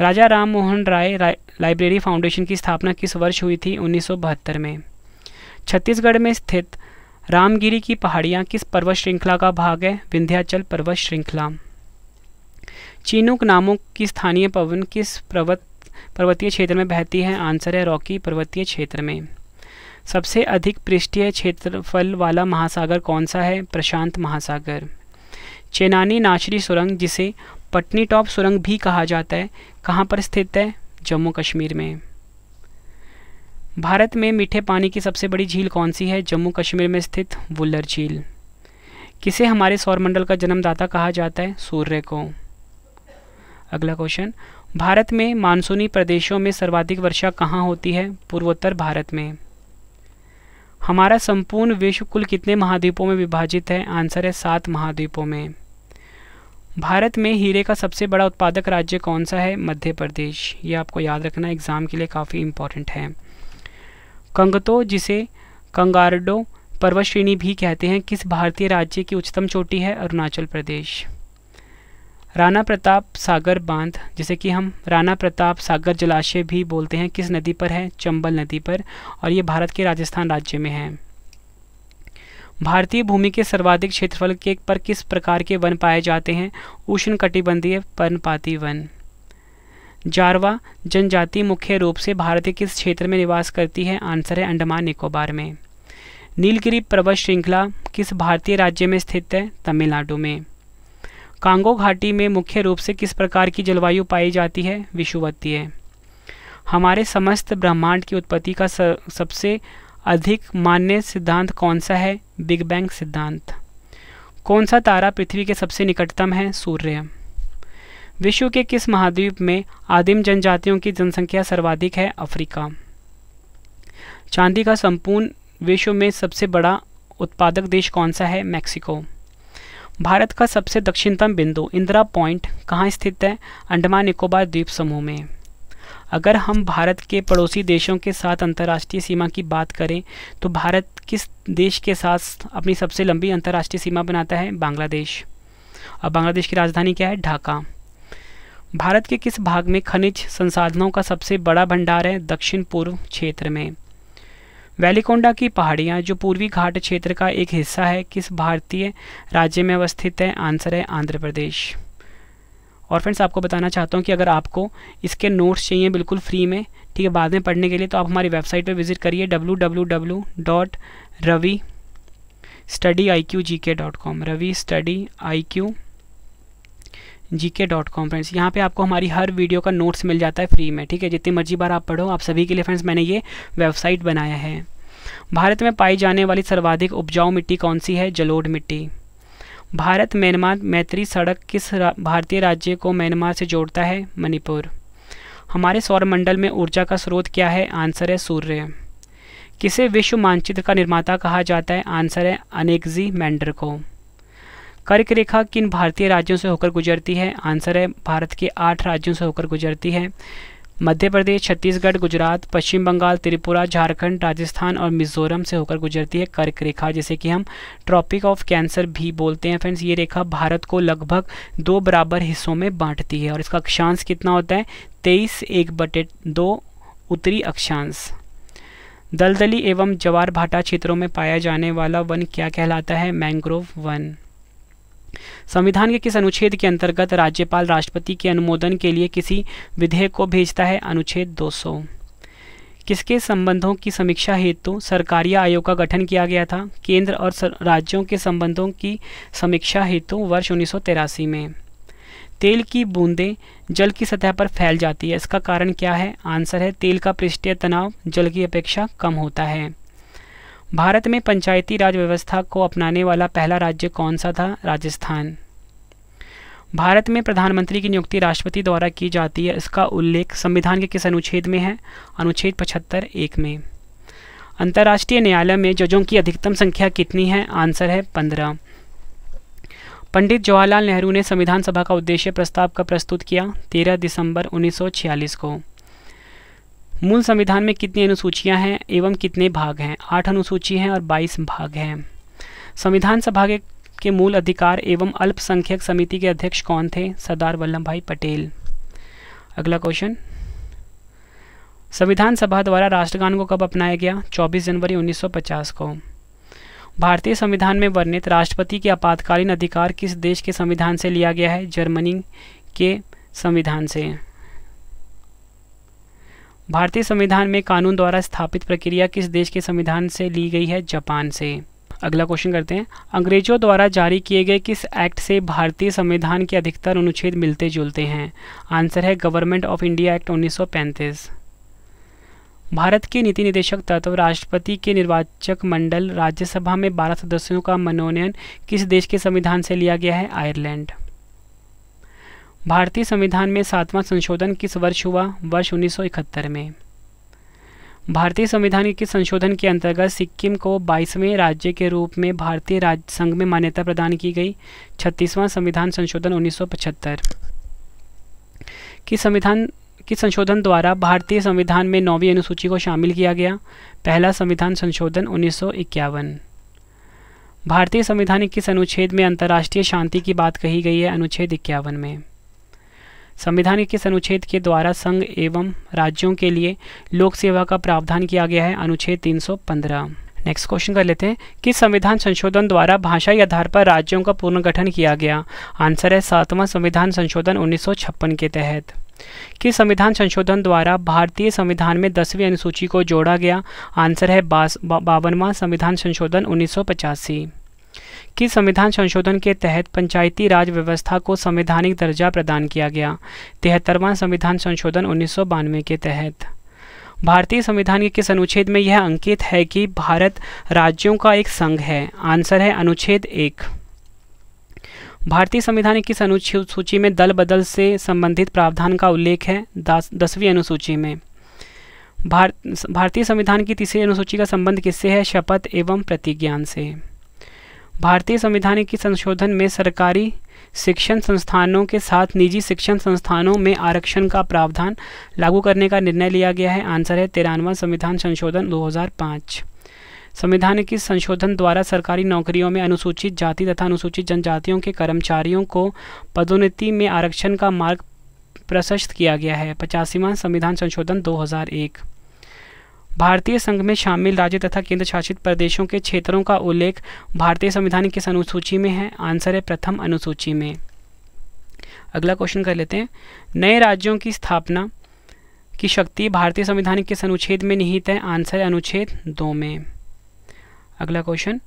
राजा राम मोहन राय लाइब्रेरी फाउंडेशन की स्थापना किस वर्ष हुई थी उन्नीस में छत्तीसगढ़ में स्थित रामगिरी की पहाड़ियाँ किस पर्वत श्रृंखला का भाग है विंध्याचल पर्वत श्रृंखला चीनुक नामों की स्थानीय पवन किस पर्वत पर्वतीय क्षेत्र में बहती है आंसर है रॉकी पर्वतीय क्षेत्र में सबसे अधिक पृष्ठीय क्षेत्रफल वाला महासागर कौन सा है प्रशांत महासागर चेनानी नाचरी सुरंग जिसे पटनी टॉप सुरंग भी कहा जाता है कहाँ पर स्थित है जम्मू कश्मीर में भारत में मीठे पानी की सबसे बड़ी झील कौन सी है जम्मू कश्मीर में स्थित वुल्लर झील किसे हमारे सौरमंडल का जन्मदाता कहा जाता है सूर्य को अगला क्वेश्चन भारत में मानसूनी प्रदेशों में सर्वाधिक वर्षा कहाँ होती है पूर्वोत्तर भारत में हमारा संपूर्ण विश्व कुल कितने महाद्वीपों में विभाजित है आंसर है सात महाद्वीपों में भारत में हीरे का सबसे बड़ा उत्पादक राज्य कौन सा है मध्य प्रदेश ये आपको याद रखना एग्ज़ाम के लिए काफ़ी इम्पोर्टेंट है कंगतो जिसे कंगारडो पर्वत श्रेणी भी कहते हैं किस भारतीय राज्य की उच्चतम चोटी है अरुणाचल प्रदेश राणा प्रताप सागर बांध जैसे कि हम राणा प्रताप सागर जलाशय भी बोलते हैं किस नदी पर है चंबल नदी पर और ये भारत के राजस्थान राज्य में है भारतीय भूमि के सर्वाधिक क्षेत्रफल के पर किस प्रकार के वन पाए जाते हैं उष्ण कटिबंधीय पर्णपाती वन जारवा जनजाति मुख्य रूप से भारत के किस क्षेत्र में निवास करती है आंसर है अंडमान निकोबार में नीलगिरी पर्वत श्रृंखला किस भारतीय राज्य में स्थित है तमिलनाडु में कांगो घाटी में मुख्य रूप से किस प्रकार की जलवायु पाई जाती है विषुवतीय हमारे समस्त ब्रह्मांड की उत्पत्ति का सबसे अधिक मान्य सिद्धांत कौन सा है बिग बैंग सिद्धांत कौन सा तारा पृथ्वी के सबसे निकटतम है सूर्य विश्व के किस महाद्वीप में आदिम जनजातियों की जनसंख्या सर्वाधिक है अफ्रीका चांदी का संपूर्ण विश्व में सबसे बड़ा उत्पादक देश कौन सा है मैक्सिको भारत का सबसे दक्षिणतम बिंदु इंदिरा पॉइंट कहाँ स्थित है अंडमान निकोबार द्वीप समूह में अगर हम भारत के पड़ोसी देशों के साथ अंतर्राष्ट्रीय सीमा की बात करें तो भारत किस देश के साथ अपनी सबसे लंबी अंतर्राष्ट्रीय सीमा बनाता है बांग्लादेश और बांग्लादेश की राजधानी क्या है ढाका भारत के किस भाग में खनिज संसाधनों का सबसे बड़ा भंडार है दक्षिण पूर्व क्षेत्र में वैलीकोंडा की पहाड़ियाँ जो पूर्वी घाट क्षेत्र का एक हिस्सा है किस भारतीय राज्य में अवस्थित है आंसर है आंध्र प्रदेश और फ्रेंड्स आपको बताना चाहता हूँ कि अगर आपको इसके नोट्स चाहिए बिल्कुल फ्री में ठीक है बाद में पढ़ने के लिए तो आप हमारी वेबसाइट पर विजिट करिए W W W dot Ravi study I Q G K dot com Ravi study I Q G K dot com friends यहाँ पर आपको हमारी हर वीडियो का नोट्स मिल जाता है फ्री में ठीक है जितनी मर्जी बार आप पढ़ो आप सभी के लिए फ्रेंड्स मैंने ये वेबसाइट बनाया है भारत में पाई जाने वाली सर्वाधिक उपजाऊ मिट्टी कौन सी है जलोढ़ मिट्टी भारत म्यांमार मैत्री सड़क किस रा, भारतीय राज्य को म्यांमार से जोड़ता है मणिपुर हमारे सौरमंडल में ऊर्जा का स्रोत क्या है आंसर है सूर्य किसे विश्व मानचित्र का निर्माता कहा जाता है आंसर है अनेक्जी मैंडर को कर्क रेखा किन भारतीय राज्यों से होकर गुजरती है आंसर है भारत के आठ राज्यों से होकर गुजरती है मध्य प्रदेश छत्तीसगढ़ गुजरात पश्चिम बंगाल त्रिपुरा झारखंड राजस्थान और मिजोरम से होकर गुजरती है कर्क रेखा जैसे कि हम ट्रॉपिक ऑफ कैंसर भी बोलते हैं फ्रेंड्स ये रेखा भारत को लगभग दो बराबर हिस्सों में बांटती है और इसका अक्षांश कितना होता है तेईस एक बटे दो उत्तरी अक्षांश दलदली एवं जवार भाटा क्षेत्रों में पाया जाने वाला वन क्या कहलाता है मैंग्रोव वन संविधान के किस अनुच्छेद के अंतर्गत राज्यपाल राष्ट्रपति के अनुमोदन के लिए किसी विधेयक को भेजता है अनुच्छेद 200 किसके संबंधों की समीक्षा हेतु सरकारी आयोग का गठन किया गया था केंद्र और राज्यों के संबंधों की समीक्षा हेतु वर्ष उन्नीस में तेल की बूंदें जल की सतह पर फैल जाती है इसका कारण क्या है आंसर है तेल का पृष्ठीय तनाव जल की अपेक्षा कम होता है भारत में पंचायती राज व्यवस्था को अपनाने वाला पहला राज्य कौन सा था राजस्थान भारत में प्रधानमंत्री की नियुक्ति राष्ट्रपति द्वारा की जाती है इसका उल्लेख संविधान के किस अनुच्छेद में है अनुच्छेद पचहत्तर एक में अंतर्राष्ट्रीय न्यायालय में जजों की अधिकतम संख्या कितनी है आंसर है पंद्रह पंडित जवाहरलाल नेहरू ने संविधान सभा का उद्देश्य प्रस्ताव का प्रस्तुत किया तेरह दिसंबर उन्नीस को मूल संविधान में कितनी अनुसूचियां हैं एवं कितने भाग हैं आठ अनुसूची हैं और बाईस भाग हैं संविधान सभा के मूल अधिकार एवं अल्पसंख्यक समिति के अध्यक्ष कौन थे सरदार वल्लभ भाई पटेल अगला क्वेश्चन संविधान सभा द्वारा राष्ट्रगान को कब अपनाया गया 24 जनवरी 1950 को भारतीय संविधान में वर्णित राष्ट्रपति के आपातकालीन अधिकार किस देश के संविधान से लिया गया है जर्मनी के संविधान से भारतीय संविधान में कानून द्वारा स्थापित प्रक्रिया किस देश के संविधान से ली गई है जापान से अगला क्वेश्चन करते हैं अंग्रेजों द्वारा जारी किए गए किस एक्ट से भारतीय संविधान के अधिकतर अनुच्छेद मिलते जुलते हैं आंसर है government of India act 1935 Bharat के नीति निदेशक तत्व राष्ट्रपति के निर्वाचक मंडल राज्यसभा में 12 सदस्यों का मनोनयन किस देश के संविधान से लिया गया है आयरलैंड भारतीय संविधान में सातवां संशोधन किस वर्ष हुआ वर्ष 1971 में भारतीय संविधान के संशोधन के अंतर्गत सिक्किम को 22वें राज्य के रूप में भारतीय राज्य संघ में मान्यता प्रदान की गई छत्तीसवां संविधान संशोधन 1975 किस संविधान किस संशोधन द्वारा भारतीय संविधान में नौवीं अनुसूची को शामिल किया गया पहला संविधान संशोधन उन्नीस भारतीय संविधान किस अनुच्छेद में अंतर्राष्ट्रीय शांति की बात कही गई है अनुच्छेद इक्यावन में संविधान के किस अनुच्छेद के द्वारा संघ एवं राज्यों के लिए लोक सेवा का प्रावधान किया गया है अनुच्छेद 315 नेक्स्ट क्वेश्चन कर लेते हैं कि संविधान संशोधन द्वारा भाषाई आधार पर राज्यों का पुनर्गठन किया गया आंसर है सातवां संविधान संशोधन 1956 के तहत किस संविधान संशोधन द्वारा भारतीय संविधान में दसवीं अनुसूची को जोड़ा गया आंसर है बावनवा संविधान संशोधन उन्नीस कि संविधान संशोधन के तहत पंचायती राज व्यवस्था को संवैधानिक दर्जा प्रदान किया गया तिहत्तरवां संविधान संशोधन उन्नीस के तहत भारतीय संविधान के किस अनुच्छेद में यह अंकित है कि भारत राज्यों का एक संघ है आंसर है अनुच्छेद एक भारतीय संविधान की अनुसूची में दल बदल से संबंधित प्रावधान का उल्लेख है दसवीं अनुसूची में भारतीय संविधान की तीसरी अनुसूची का संबंध किससे है शपथ एवं प्रतिज्ञान से भारतीय संविधान के संशोधन में सरकारी शिक्षण संस्थानों के साथ निजी शिक्षण संस्थानों में आरक्षण का प्रावधान लागू करने का निर्णय लिया गया है आंसर है तिरानवा संविधान संशोधन 2005 संविधान की संशोधन द्वारा सरकारी नौकरियों में अनुसूचित जाति तथा अनुसूचित जनजातियों के कर्मचारियों को पदोन्नति में आरक्षण का मार्ग प्रशस्त किया गया है पचासीवा संविधान संशोधन दो भारतीय संघ में शामिल राज्य तथा केंद्र शासित प्रदेशों के क्षेत्रों का उल्लेख भारतीय संविधान किस अनुसूची में है आंसर है प्रथम अनुसूची में अगला क्वेश्चन कर लेते हैं नए राज्यों की स्थापना की शक्ति भारतीय संविधान किस अनुच्छेद में निहित है आंसर है अनुच्छेद दो में अगला क्वेश्चन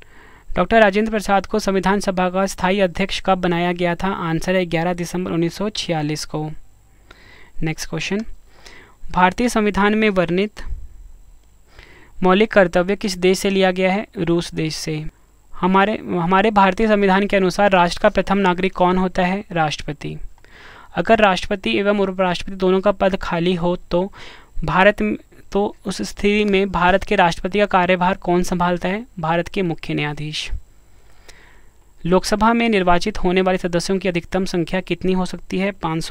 डॉक्टर राजेंद्र प्रसाद को संविधान सभा का स्थायी अध्यक्ष कब बनाया गया था आंसर है 11 दिसंबर 1946 को नेक्स्ट क्वेश्चन भारतीय संविधान में वर्णित मौलिक कर्तव्य किस देश से लिया गया है रूस देश से हमारे हमारे भारतीय संविधान के अनुसार राष्ट्र का प्रथम नागरिक कौन होता है राष्ट्रपति अगर राष्ट्रपति एवं उपराष्ट्रपति दोनों का पद खाली हो तो भारत तो उस स्थिति में भारत के राष्ट्रपति का कार्यभार कौन संभालता है भारत के मुख्य न्यायाधीश लोकसभा में निर्वाचित होने वाले सदस्यों की अधिकतम संख्या कितनी हो सकती है पाँच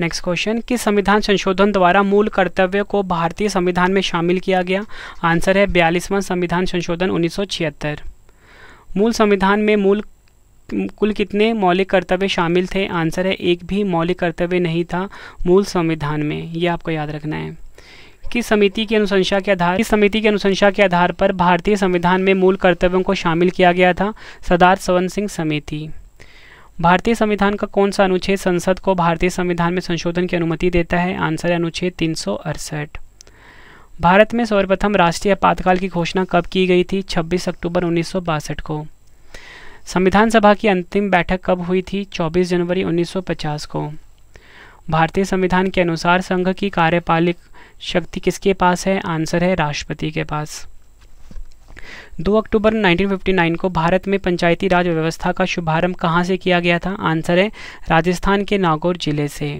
नेक्स्ट क्वेश्चन किस संविधान संशोधन द्वारा मूल कर्तव्य को भारतीय संविधान में शामिल किया गया आंसर है बयालीसवां संविधान संशोधन 1976 मूल संविधान में मूल कुल कितने मौलिक कर्तव्य शामिल थे आंसर है एक भी मौलिक कर्तव्य नहीं था मूल संविधान में यह आपको याद रखना है कि समिति की अनुशंसा के आधार इस समिति की अनुशंसा के आधार पर भारतीय संविधान में मूल कर्तव्यों को शामिल किया गया था सरदार सवन सिंह समिति भारतीय संविधान का कौन सा अनुच्छेद संसद को भारतीय संविधान में संशोधन की अनुमति देता है आंसर है अनुच्छेद तीन भारत में सर्वप्रथम राष्ट्रीय आपातकाल की घोषणा कब की गई थी 26 अक्टूबर उन्नीस को संविधान सभा की अंतिम बैठक कब हुई थी 24 जनवरी 1950 को भारतीय संविधान के अनुसार संघ की कार्यपालिका शक्ति किसके पास है आंसर है राष्ट्रपति के पास 2 अक्टूबर 1959 को भारत में पंचायती राज व्यवस्था का शुभारंभ कहाँ से किया गया था आंसर है राजस्थान के नागौर जिले से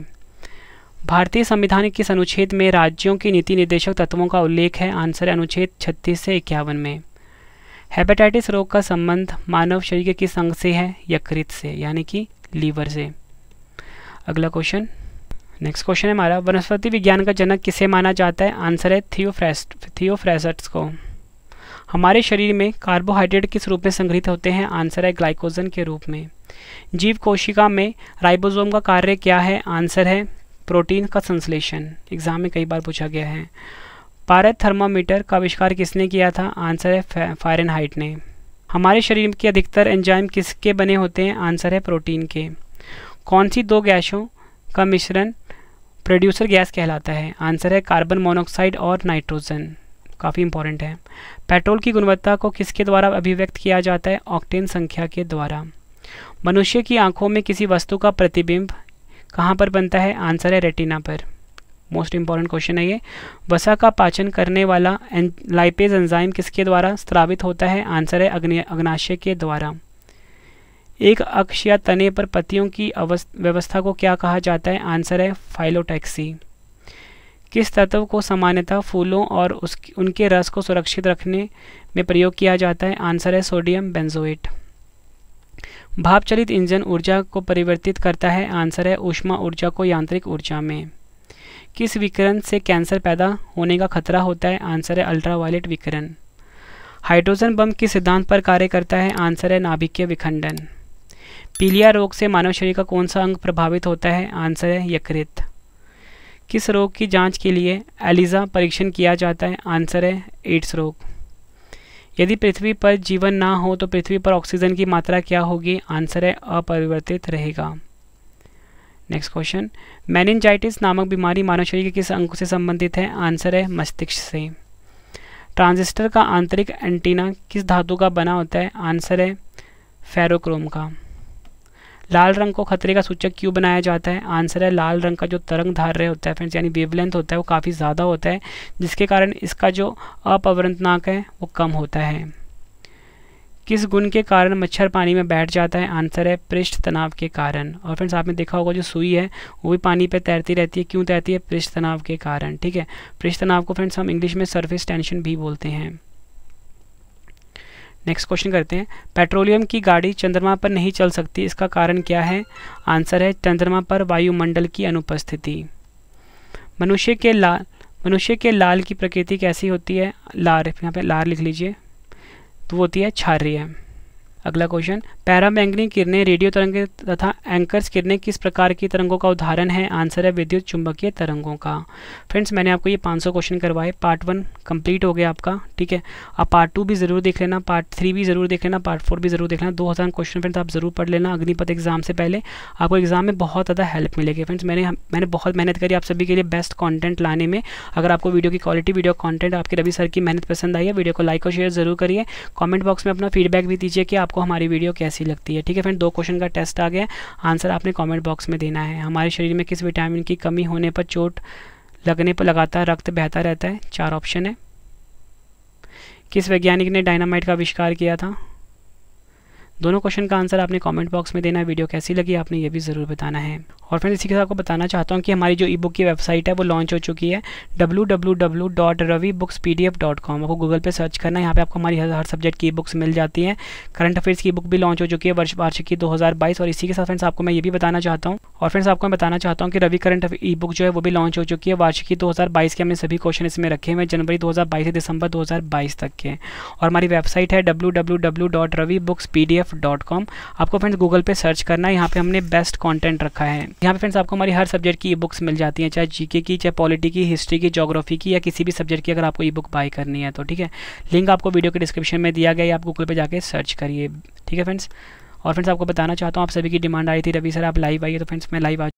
भारतीय संविधान किस अनुच्छेद में राज्यों के नीति निर्देशक तत्वों का उल्लेख है आंसर है अनुच्छेद 36 से इक्यावन में हेपेटाइटिस रोग का संबंध मानव शरीर के किस अंग से है यकृत से यानी कि लीवर से अगला क्वेश्चन नेक्स्ट क्वेश्चन है हमारा वनस्पति विज्ञान का जनक किसे माना जाता है आंसर है थियोफ्रेस्ट थियोफ्रेसट्स को हमारे शरीर में कार्बोहाइड्रेट किस रूप में संग्रहित होते हैं आंसर है ग्लाइकोजन के रूप में जीव कोशिका में राइबोसोम का कार्य क्या है आंसर है प्रोटीन का संश्लेषण एग्जाम में कई बार पूछा गया है पारद थर्मामीटर का आविष्कार किसने किया था आंसर है फायरन ने हमारे शरीर के अधिकतर एंजाइम किसके बने होते हैं आंसर है प्रोटीन के कौन सी दो गैसों का मिश्रण प्रोड्यूसर गैस कहलाता है आंसर है कार्बन मोनोक्साइड और नाइट्रोजन काफ़ी इंपॉर्टेंट है पेट्रोल की गुणवत्ता को किसके द्वारा अभिव्यक्त किया जाता है ऑक्टेन संख्या के द्वारा मनुष्य की आंखों में किसी वस्तु का प्रतिबिंब कहाँ पर बनता है आंसर है रेटिना पर मोस्ट इंपॉर्टेंट क्वेश्चन है ये वसा का पाचन करने वाला लाइपेज एंजाइम किसके द्वारा स्त्रावित होता है आंसर है अग्नि अग्नाशय के द्वारा एक अक्ष या तने पर पत्तियों की व्यवस्था को क्या कहा जाता है आंसर है फाइलोटैक्सी किस तत्व को सामान्यतः फूलों और उस उनके रस को सुरक्षित रखने में प्रयोग किया जाता है आंसर है सोडियम बेंजोएट भापचलित इंजन ऊर्जा को परिवर्तित करता है आंसर है ऊष्मा ऊर्जा को यांत्रिक ऊर्जा में किस विकिरण से कैंसर पैदा होने का खतरा होता है आंसर है अल्ट्रावायलेट विकिरण हाइड्रोजन बम किस सिद्धांत पर कार्य करता है आंसर है नाभिकीय विखंडन पीलिया रोग से मानव शरीर का कौन सा अंग प्रभावित होता है आंसर है यकृत किस रोग की जांच के लिए एलिजा परीक्षण किया जाता है आंसर है एड्स रोग यदि पृथ्वी पर जीवन ना हो तो पृथ्वी पर ऑक्सीजन की मात्रा क्या होगी आंसर है अपरिवर्तित रहेगा नेक्स्ट क्वेश्चन मैनिनजाइटिस नामक बीमारी मानव शरीर के किस अंग से संबंधित है आंसर है मस्तिष्क से ट्रांजिस्टर का आंतरिक एंटीना किस धातु का बना होता है आंसर है फेरोक्रोम का लाल रंग को खतरे का सूचक क्यों बनाया जाता है आंसर है लाल रंग का जो तरंग धार्य होता है फ्रेंड्स यानी वेवलेंथ होता है वो काफ़ी ज़्यादा होता है जिसके कारण इसका जो अपवरंतनाक है वो कम होता है किस गुण के कारण मच्छर पानी में बैठ जाता है आंसर है पृष्ठ तनाव के कारण और फ्रेंड्स आपने देखा होगा जो सुई है वो भी पानी पे तैरती रहती है क्यों तैरती है पृष्ठ तनाव के कारण ठीक है पृष्ठ तनाव को फ्रेंड्स हम इंग्लिश में सरफेस टेंशन भी बोलते हैं नेक्स्ट क्वेश्चन करते हैं पेट्रोलियम की गाड़ी चंद्रमा पर नहीं चल सकती इसका कारण क्या है आंसर है चंद्रमा पर वायुमंडल की अनुपस्थिति मनुष्य के लाल मनुष्य के लाल की प्रकृति कैसी होती है लार यहाँ पे लार लिख लीजिए तो वो होती है क्षारीय अगला क्वेश्चन पैराबैंगनी किरणें रेडियो तरंग तथा एंकर्स किरणें किस प्रकार की तरंगों का उदाहरण है आंसर है विद्युत चुंबकीय तरंगों का फ्रेंड्स मैंने आपको ये 500 क्वेश्चन करवाए पार्ट वन कंप्लीट हो गया आपका ठीक है आप पार्ट टू भी ज़रूर देख लेना पार्ट थ्री भी ज़रूर देख लेना पार्ट फोर भी ज़रूर देख लेना दो हज़ार क्वेश्चन फ्रेंड्स आप ज़रूर पढ़ लेना अग्निपथ एग्जाम से पहले आपको एग्जाम में बहुत ज़्यादा हेल्प मिलेगी फ्रेंड्स मैंने मैंने बहुत मेहनत करी आप सभी के लिए बेस्ट कॉन्टेंट लाने में अगर आपको वीडियो की क्वालिटी वीडियो कॉन्टेंट आपके रवि सर की मेहनत पसंद आई है वीडियो को लाइक और शेयर ज़रूर करिए कॉमेंट बॉक्स में अपना फीडबैक भी दीजिए कि आपको आपको हमारी वीडियो कैसी लगती है ठीक है फ्रेंड दो क्वेश्चन का टेस्ट आ गया आंसर आपने कॉमेंट बॉक्स में देना है हमारे शरीर में किस विटामिन की कमी होने पर चोट लगने पर लगातार रक्त बहता रहता है चार ऑप्शन है किस वैज्ञानिक ने डायनामाइट का आविष्कार किया था दोनों क्वेश्चन का आंसर आपने कमेंट बॉक्स में देना है वीडियो कैसी लगी आपने ये भी ज़रूर बताना है और फ्रेंड्स इसी के साथ आपको बताना चाहता हूँ कि हमारी जो ई बुक की वेबसाइट है वो लॉन्च हो चुकी है W W W dot Ravi books P D F dot com आपको गूगल पे सर्च करना है यहाँ पे आपको हमारी हर सब्जेक्ट की बुक्स मिल जाती हैं करंट अफेयर्स की बुक भी लॉन्च हो चुकी है वर्ष वार्षिक की दो हज़ार बाईस और इसी के साथ फ्रेंड्स आपको मैं ये भी बताना चाहता हूँ और फ्रेंड्स आपको मैं बताना चाहता हूँ कि रवि करंट ई बुक जो है वो भी लॉन्च हो चुकी है वार्षिकी दो हज़ार बाईस के हमने सभी क्वेश्चन इसमें रखे हुए हैं जनवरी दो हज़ार बाईस से दिसंबर दो हज़ार बाईस तक के और हमारी वेबसाइट है W W W dot Ravi books P D F F dot com आपको फ्रेंड्स गूगल पे सर्च करना है यहाँ पे हमने बेस्ट कंटेंट रखा है यहाँ पे फ्रेंड्स आपको हमारी हर सब्जेक्ट की ई बुक्स मिल जाती हैं चाहे जीके की चाहे पॉलिटी की हिस्ट्री की जोग्राफी की या किसी भी सब्जेक्ट की अगर आपको ई बुक बाई करनी है तो ठीक है लिंक आपको वीडियो के डिस्क्रिप्शन में दिया गया आप गूगल पर जाकर सर्च करिए ठीक है फ्रेंड्स और फ्रेंड्स आपको बताना चाहता हूँ आप सभी की डिमांड आई थी रवि सर आप लाइव आइए तो फ्रेंड्स मैं लाइव आ